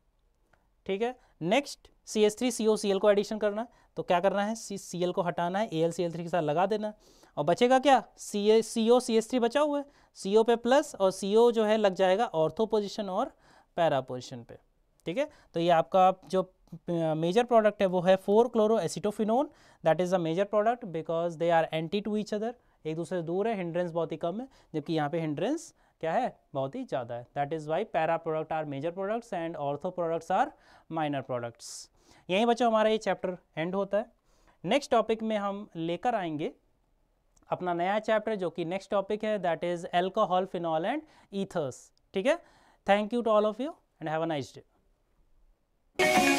ठीक है next C S three C O C L को एडिशन करना तो क्या करना है सी सी एल को हटाना है A L C L three के साथ लगा देना और बचेगा क्या सी ए सी ओ सी एस थ्री बचा हुआ है सी ओ पे प्लस और सी ओ जो है लग जाएगा ऑर्थो पोजिशन और पैरा पोजिशन पे ठीक है तो ये आपका जो मेजर प्रोडक्ट है वो है four chloro acetophenone that is a major product because they are anti to each other एक दूसरे से दूर है हिंड्रेंस बहुत ही कम है जबकि यहाँ पे हिंड्रेंस क्या है बहुत ही ज़्यादा है that is why para product are major products and ortho products are minor products यहीं बच्चों हमारा ये चैप्टर एंड होता है नेक्स्ट टॉपिक में हम लेकर आएंगे अपना नया चैप्टर जो कि नेक्स्ट टॉपिक है that is alcohol phenol and ethers ठीक है thank you to all of you and have a nice day